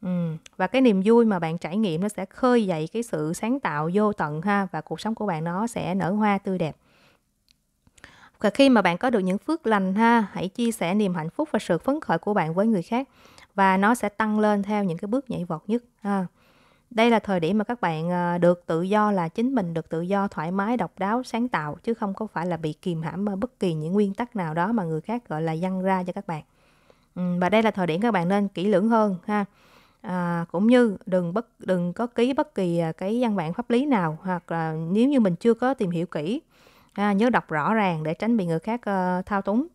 ừ. và cái niềm vui mà bạn trải nghiệm nó sẽ khơi dậy cái sự sáng tạo vô tận ha và cuộc sống của bạn nó sẽ nở hoa tươi đẹp và khi mà bạn có được những phước lành ha hãy chia sẻ niềm hạnh phúc và sự phấn khởi của bạn với người khác và nó sẽ tăng lên theo những cái bước nhảy vọt nhất ha đây là thời điểm mà các bạn ờ, được tự do là chính mình được tự do thoải mái độc đáo sáng tạo chứ không có phải là bị kìm hãm bởi bất kỳ những nguyên tắc nào đó mà người khác gọi là dăng ra cho các bạn ừ, và đây là thời điểm các bạn nên kỹ lưỡng hơn ha à, cũng như đừng bất đừng có ký bất kỳ à, cái văn bản pháp lý nào hoặc là nếu như mình chưa có tìm hiểu kỹ à, nhớ đọc rõ ràng để tránh bị người khác uh, thao túng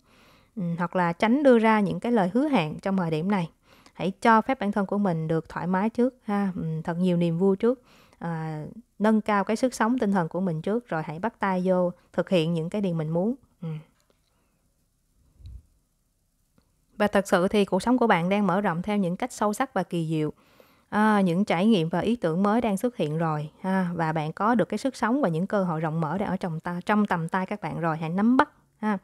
ừ, hoặc là tránh đưa ra những cái lời hứa hẹn trong thời điểm này hãy cho phép bản thân của mình được thoải mái trước ha ừ, thật nhiều niềm vui trước à, nâng cao cái sức sống tinh thần của mình trước rồi hãy bắt tay vô thực hiện những cái điều mình muốn ừ. và thật sự thì cuộc sống của bạn đang mở rộng theo những cách sâu sắc và kỳ diệu à, những trải nghiệm và ý tưởng mới đang xuất hiện rồi ha và bạn có được cái sức sống và những cơ hội rộng mở đang ở trong ta trong tầm tay các bạn rồi hãy nắm bắt ha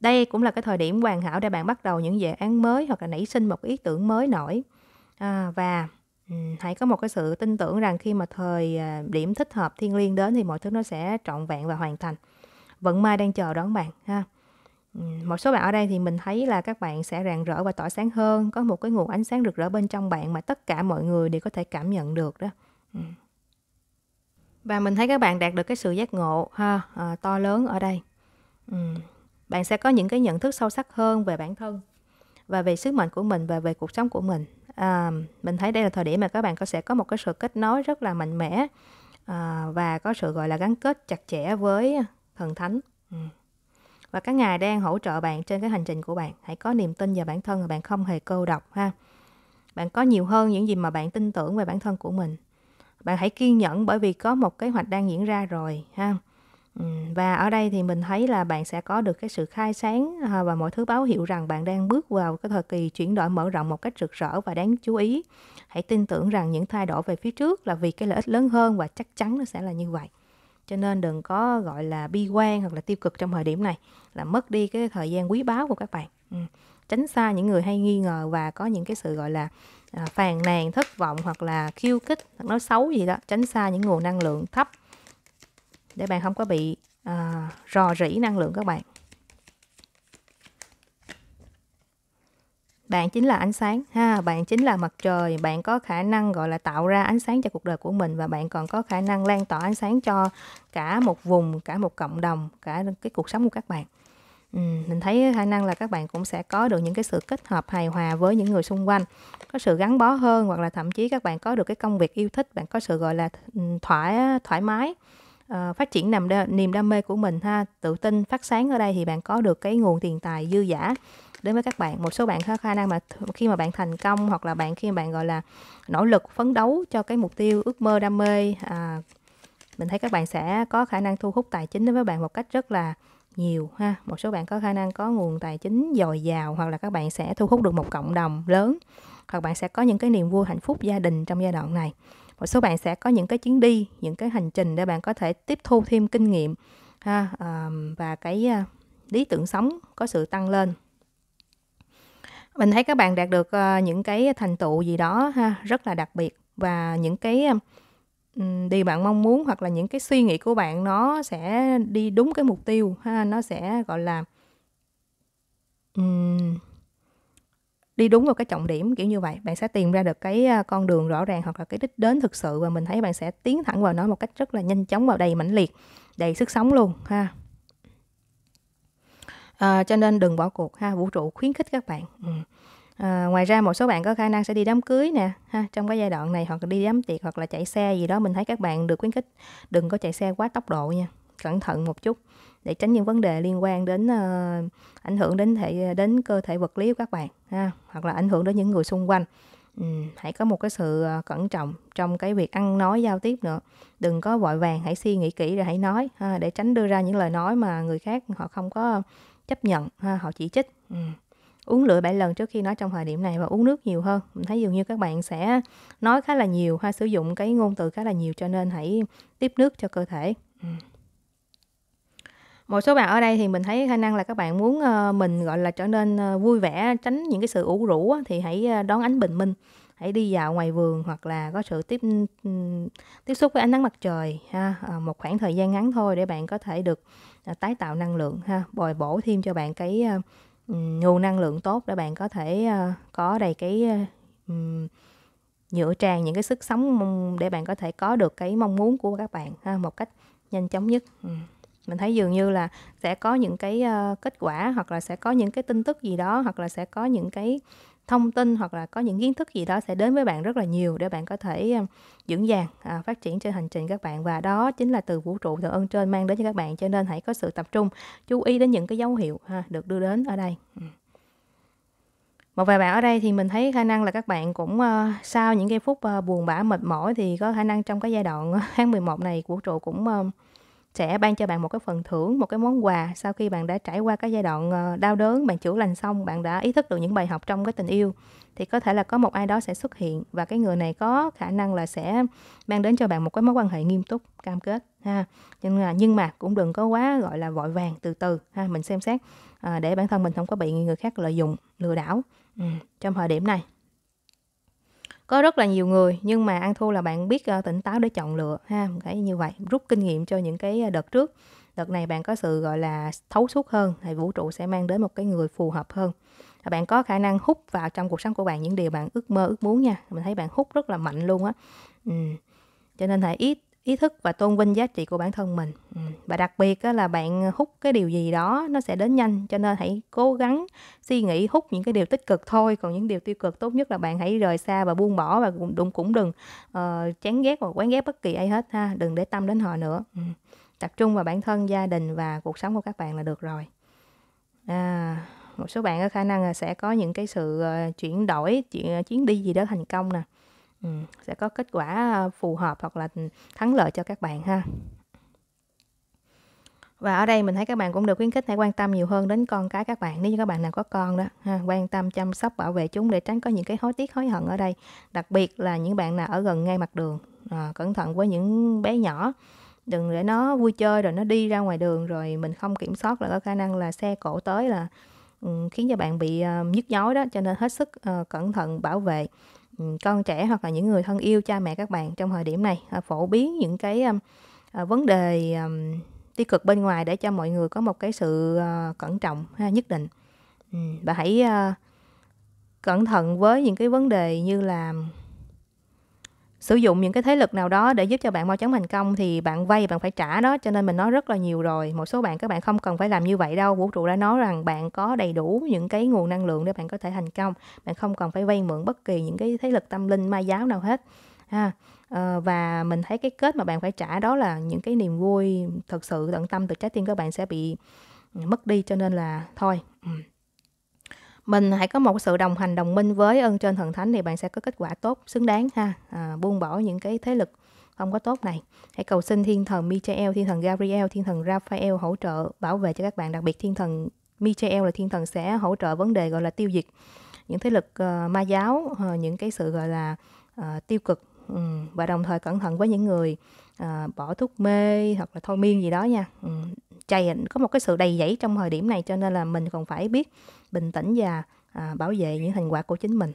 đây cũng là cái thời điểm hoàn hảo để bạn bắt đầu những dự án mới hoặc là nảy sinh một ý tưởng mới nổi à, và um, hãy có một cái sự tin tưởng rằng khi mà thời à, điểm thích hợp thiên liêng đến thì mọi thứ nó sẽ trọn vẹn và hoàn thành vận may đang chờ đón bạn ha một số bạn ở đây thì mình thấy là các bạn sẽ rạng rỡ và tỏa sáng hơn có một cái nguồn ánh sáng rực rỡ bên trong bạn mà tất cả mọi người đều có thể cảm nhận được đó và mình thấy các bạn đạt được cái sự giác ngộ ha ờ, to lớn ở đây bạn sẽ có những cái nhận thức sâu sắc hơn về bản thân và về sức mạnh của mình và về cuộc sống của mình à, mình thấy đây là thời điểm mà các bạn có sẽ có một cái sự kết nối rất là mạnh mẽ à, và có sự gọi là gắn kết chặt chẽ với thần thánh ừ và các ngài đang hỗ trợ bạn trên cái hành trình của bạn hãy có niềm tin vào bản thân và bạn không hề cô độc ha bạn có nhiều hơn những gì mà bạn tin tưởng về bản thân của mình bạn hãy kiên nhẫn bởi vì có một kế hoạch đang diễn ra rồi ha và ở đây thì mình thấy là bạn sẽ có được cái sự khai sáng à, và mọi thứ báo hiệu rằng bạn đang bước vào cái thời kỳ chuyển đổi mở rộng một cách rực rỡ và đáng chú ý hãy tin tưởng rằng những thay đổi về phía trước là vì cái lợi ích lớn hơn và chắc chắn nó sẽ là như vậy cho nên đừng có gọi là bi quan hoặc là tiêu cực trong thời điểm này là mất đi cái thời gian quý báu của các bạn ừ. tránh xa những người hay nghi ngờ và có những cái sự gọi là à, phàn nàn thất vọng hoặc là khiêu khích hoặc nói xấu gì đó tránh xa những nguồn năng lượng thấp để bạn không có bị à, rò rỉ năng lượng các bạn bạn chính là ánh sáng ha bạn chính là mặt trời bạn có khả năng gọi là tạo ra ánh sáng cho cuộc đời của mình và bạn còn có khả năng lan tỏa ánh sáng cho cả một vùng cả một cộng đồng cả cái cuộc sống của các bạn Ừ, mình thấy khả năng là các bạn cũng sẽ có được những cái sự kết hợp hài hòa với những người xung quanh có sự gắn bó hơn hoặc là thậm chí các bạn có được cái công việc yêu thích bạn có sự gọi là thoải thoải mái uh, phát triển niềm đam mê của mình ha tự tin phát sáng ở đây thì bạn có được cái nguồn tiền tài dư giả đến với các bạn một số bạn có khả năng mà khi mà bạn thành công hoặc là bạn khi mà bạn gọi là nỗ lực phấn đấu cho cái mục tiêu ước mơ đam mê à, mình thấy các bạn sẽ có khả năng thu hút tài chính đến với bạn một cách rất là nhiều ha một số bạn có khả năng có nguồn tài chính dồi dào hoặc là các bạn sẽ thu hút được một cộng đồng lớn hoặc bạn sẽ có những cái niềm vui hạnh phúc gia đình trong giai đoạn này một số bạn sẽ có những cái chuyến đi những cái hành trình để bạn có thể tiếp thu thêm kinh nghiệm ha và cái à, lý tưởng sống có sự tăng lên mình thấy các bạn đạt được ờ, những cái thành tựu gì đó ha rất là đặc biệt và những cái ờ, điều bạn mong muốn hoặc là những cái suy nghĩ của bạn nó sẽ đi đúng cái mục tiêu ha nó sẽ gọi là um, đi đúng vào cái trọng điểm kiểu như vậy bạn sẽ tìm ra được cái ờ, con đường rõ ràng hoặc là cái đích đến thực sự và mình thấy bạn sẽ tiến thẳng vào nó một cách rất là nhanh chóng và đầy mãnh liệt đầy sức sống luôn ha à, cho nên đừng bỏ cuộc ha vũ trụ khuyến khích các bạn ừ. À, ngoài ra một số bạn có khả năng sẽ đi đám cưới nè ha trong cái giai đoạn này hoặc đi đám tiệc hoặc là chạy xe gì đó mình thấy các bạn được khuyến khích đừng có chạy xe quá tốc độ nha cẩn thận một chút để tránh những vấn đề liên quan đến uh, ảnh hưởng đến thể đến cơ thể vật lý của các bạn ha hoặc là ảnh hưởng đến những người xung quanh ừ, hãy có một cái sự cẩn trọng trong cái việc ăn nói giao tiếp nữa đừng có vội vàng hãy suy nghĩ kỹ rồi hãy nói ha, để tránh đưa ra những lời nói mà người khác họ không có chấp nhận ha, họ chỉ trích ừ. uống lưỡi bảy lần trước khi nói trong thời điểm này và uống nước nhiều hơn mình thấy dường như các bạn sẽ nói khá là nhiều ha sử dụng cái ngôn từ khá là nhiều cho nên hãy tiếp nước cho cơ thể ừ. một số bạn ở đây thì mình thấy khả năng là các bạn muốn ờ, mình gọi là trở nên ờ, vui vẻ tránh những cái sự ủ rũ thì hãy ờ, đón ánh bình minh hãy đi dạo ngoài vườn hoặc là có sự tiếp ừ, tiếp xúc với ánh nắng mặt trời ha một khoảng thời gian ngắn thôi để bạn có thể được tái tạo năng lượng ha bồi bổ thêm cho bạn cái ờ, ừ, nguồn năng lượng tốt để bạn có thể ờ, có đầy cái ờ, ừ, nhựa tràn những cái sức sống để bạn có thể có được cái mong muốn của các bạn ha một cách nhanh chóng nhất ừ. mình thấy dường như là sẽ có những cái uh, kết quả hoặc là sẽ có những cái tin tức gì đó hoặc là sẽ có những cái thông tin hoặc là có những kiến thức gì đó sẽ đến với bạn rất là nhiều để bạn có thể dưỡng dàng à, phát triển trên hành trình các bạn và đó chính là từ vũ trụ từ ơn trên mang đến cho các bạn cho nên hãy có sự tập trung chú ý đến những cái dấu hiệu ha, được đưa đến ở đây một vài bạn ở đây thì mình thấy khả năng là các bạn cũng uh, sau những cái phút uh, buồn bã mệt mỏi thì có khả năng trong cái giai đoạn ờ, tháng 11 này vũ trụ cũng uh, sẽ ban cho bạn một cái phần thưởng một cái món quà sau khi bạn đã trải qua cái giai đoạn ờ, đau đớn bạn chữa lành xong bạn đã ý thức được những bài học trong cái tình yêu thì có thể là có một ai đó sẽ xuất hiện và cái người này có khả năng là sẽ mang đến cho bạn một cái mối quan hệ nghiêm túc cam kết ha nhưng mà nhưng mà cũng đừng có quá gọi là vội vàng từ từ ha mình xem xét ờ, để bản thân mình không có bị người khác lợi dụng lừa đảo ừ, trong thời điểm này có rất là nhiều người nhưng mà ăn thua là bạn biết ờ, tỉnh táo để chọn lựa ha cái như vậy rút kinh nghiệm cho những cái ờ, đợt trước đợt này bạn có sự gọi là thấu suốt hơn thì vũ trụ sẽ mang đến một cái người phù hợp hơn bạn có khả năng hút vào trong cuộc sống của bạn những điều bạn ước mơ ước muốn nha mình thấy bạn hút rất là mạnh luôn á ừ. cho nên hãy ít ý thức và tôn vinh giá trị của bản thân mình ừ, và đặc biệt là bạn hút cái điều gì đó nó sẽ đến nhanh cho nên hãy cố gắng suy nghĩ hút những cái điều tích cực thôi còn những điều tiêu cực tốt nhất là bạn hãy rời xa và buông bỏ và cũng đừng cũng đừng uh, chán ghét và quán ghét bất kỳ ai hết ha đừng để tâm đến họ nữa ừ, tập trung vào bản thân gia đình và cuộc sống của các bạn là được rồi à, một số bạn có khả năng là sẽ có những cái sự ờ, chuyển đổi chuyện ờ, chuyến đi gì đó thành công nè Ừ. sẽ có kết quả à, phù hợp hoặc là thắng lợi cho các bạn ha và ở đây mình thấy các bạn cũng được khuyến khích hãy quan tâm nhiều hơn đến con cái các bạn nếu như các bạn nào có con đó ha, quan tâm chăm sóc bảo vệ chúng để tránh có những cái hối tiếc hối hận ở đây đặc biệt là những bạn nào ở gần ngay mặt đường à, cẩn thận với những bé nhỏ đừng để nó vui chơi rồi nó đi ra ngoài đường rồi mình không kiểm soát là có khả năng là xe cổ tới là um, khiến cho bạn bị uh, nhức nhói đó cho nên hết sức uh, cẩn thận bảo vệ Ừ, con trẻ hoặc là những người thân yêu cha mẹ các bạn trong thời điểm này à, phổ biến những cái à, à, vấn đề tiêu cực bên ngoài để cho mọi người có một cái sự cẩn trọng nhất định ừ, và hãy cẩn thận với những cái vấn đề như là sử dụng những cái thế lực nào đó để giúp cho bạn mau chóng thành công thì bạn vay bạn phải trả đó cho nên mình nói rất là nhiều rồi một số bạn các bạn không cần phải làm như vậy đâu vũ trụ đã nói rằng bạn có đầy đủ những cái nguồn năng lượng để bạn có thể thành công bạn không cần phải vay mượn bất kỳ những cái thế lực tâm linh ma giáo nào hết ha à, và mình thấy cái kết mà bạn phải trả đó là những cái niềm vui thật sự tận tâm từ trái tim các bạn sẽ bị mất đi cho nên là thôi mình hãy có một sự đồng hành đồng minh với ơn trên thần thánh thì bạn sẽ có kết quả tốt xứng đáng ha à, buông bỏ những cái thế lực không có tốt này hãy cầu xin thiên thần Michael thiên thần Gabriel thiên thần Raphael hỗ trợ bảo vệ cho các bạn đặc biệt thiên thần Michael là thiên thần sẽ hỗ trợ vấn đề gọi là tiêu diệt những thế lực uh, ma giáo uh, những cái sự gọi là uh, tiêu cực ừ. và đồng thời cẩn thận với những người uh, bỏ thuốc mê hoặc là thôi miên gì đó nha ừ giant có một cái sự đầy dẫy trong thời điểm này cho nên là mình còn phải biết bình tĩnh và à, bảo vệ những thành quả của chính mình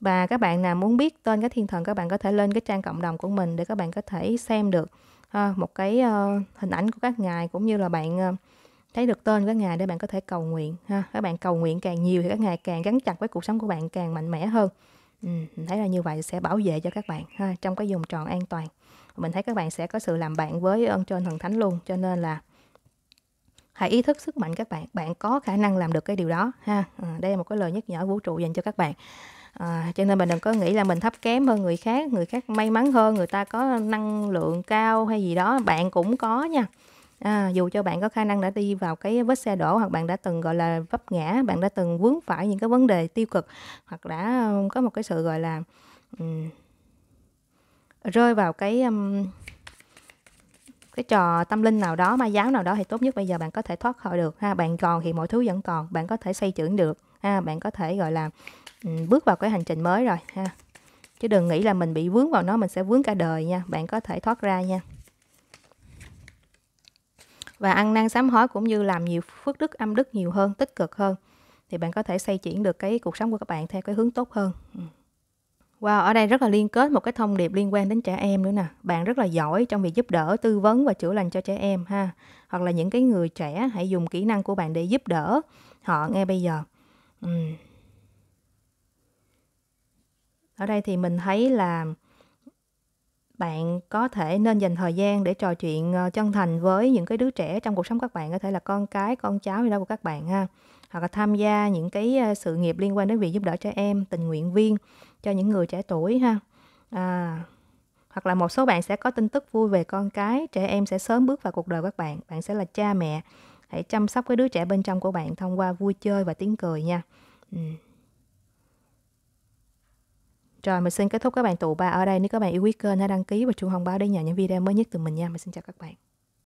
và các bạn nào muốn biết tên các thiên thần các bạn có thể lên cái trang cộng đồng của mình để các bạn có thể xem được à, một cái uh, hình ảnh của các ngài cũng như là bạn uh, thấy được tên các ngài để bạn có thể cầu nguyện ha các bạn cầu nguyện càng nhiều thì các ngài càng gắn chặt với cuộc sống của bạn càng mạnh mẽ hơn ừ, thấy là như vậy sẽ bảo vệ cho các bạn ha trong cái vùng tròn an toàn mình thấy các bạn sẽ có sự làm bạn với ơn trên thần thánh luôn cho nên là hãy ý thức sức mạnh các bạn bạn có khả năng làm được cái điều đó ha ờ, đây là một cái lời nhắc nhở vũ trụ dành cho các bạn à, cho nên mình đừng có nghĩ là mình thấp kém hơn người khác người khác may mắn hơn người ta có năng lượng cao hay gì đó bạn cũng có nha à, dù cho bạn có khả năng đã đi vào cái vết xe đổ hoặc bạn đã từng gọi là vấp ngã bạn đã từng vướng phải những cái vấn đề tiêu cực hoặc đã có một cái sự gọi là rơi vào cái um, cái trò tâm linh nào đó ma giáo nào đó thì tốt nhất bây giờ bạn có thể thoát khỏi được ha bạn còn thì mọi thứ vẫn còn bạn có thể xây dựng được ha bạn có thể gọi là um, bước vào cái hành trình mới rồi ha chứ đừng nghĩ là mình bị vướng vào nó mình sẽ vướng cả đời nha bạn có thể thoát ra nha và ăn năn sám hối cũng như làm nhiều phước đức âm đức nhiều hơn tích cực hơn thì bạn có thể xây chuyển được cái cuộc sống của các bạn theo cái hướng tốt hơn ừ. Wow, ở đây rất là liên kết một cái thông điệp liên quan đến trẻ em nữa nè. Bạn rất là giỏi trong việc giúp đỡ, tư vấn và chữa lành cho trẻ em ha. Hoặc là những cái người trẻ hãy dùng kỹ năng của bạn để giúp đỡ họ nghe bây giờ. Uhm. Ở đây thì mình thấy là bạn có thể nên dành thời gian để trò chuyện ờ, chân thành với những cái đứa trẻ trong cuộc sống các bạn có thể là con cái con cháu gì đó của các bạn ha hoặc là tham gia những cái ờ, sự nghiệp liên quan đến việc giúp đỡ trẻ em tình nguyện viên cho những người trẻ tuổi ha à, hoặc là một số bạn sẽ có tin tức vui về con cái trẻ em sẽ sớm bước vào cuộc đời các bạn bạn sẽ là cha mẹ hãy chăm sóc cái đứa trẻ bên trong của bạn thông qua vui chơi và tiếng cười nha ừ. rồi mình xin kết thúc các bạn tụ ba ở đây nếu các bạn yêu quý kênh hãy đăng ký và chuông thông báo để nhận những video mới nhất từ mình nha mình xin chào các bạn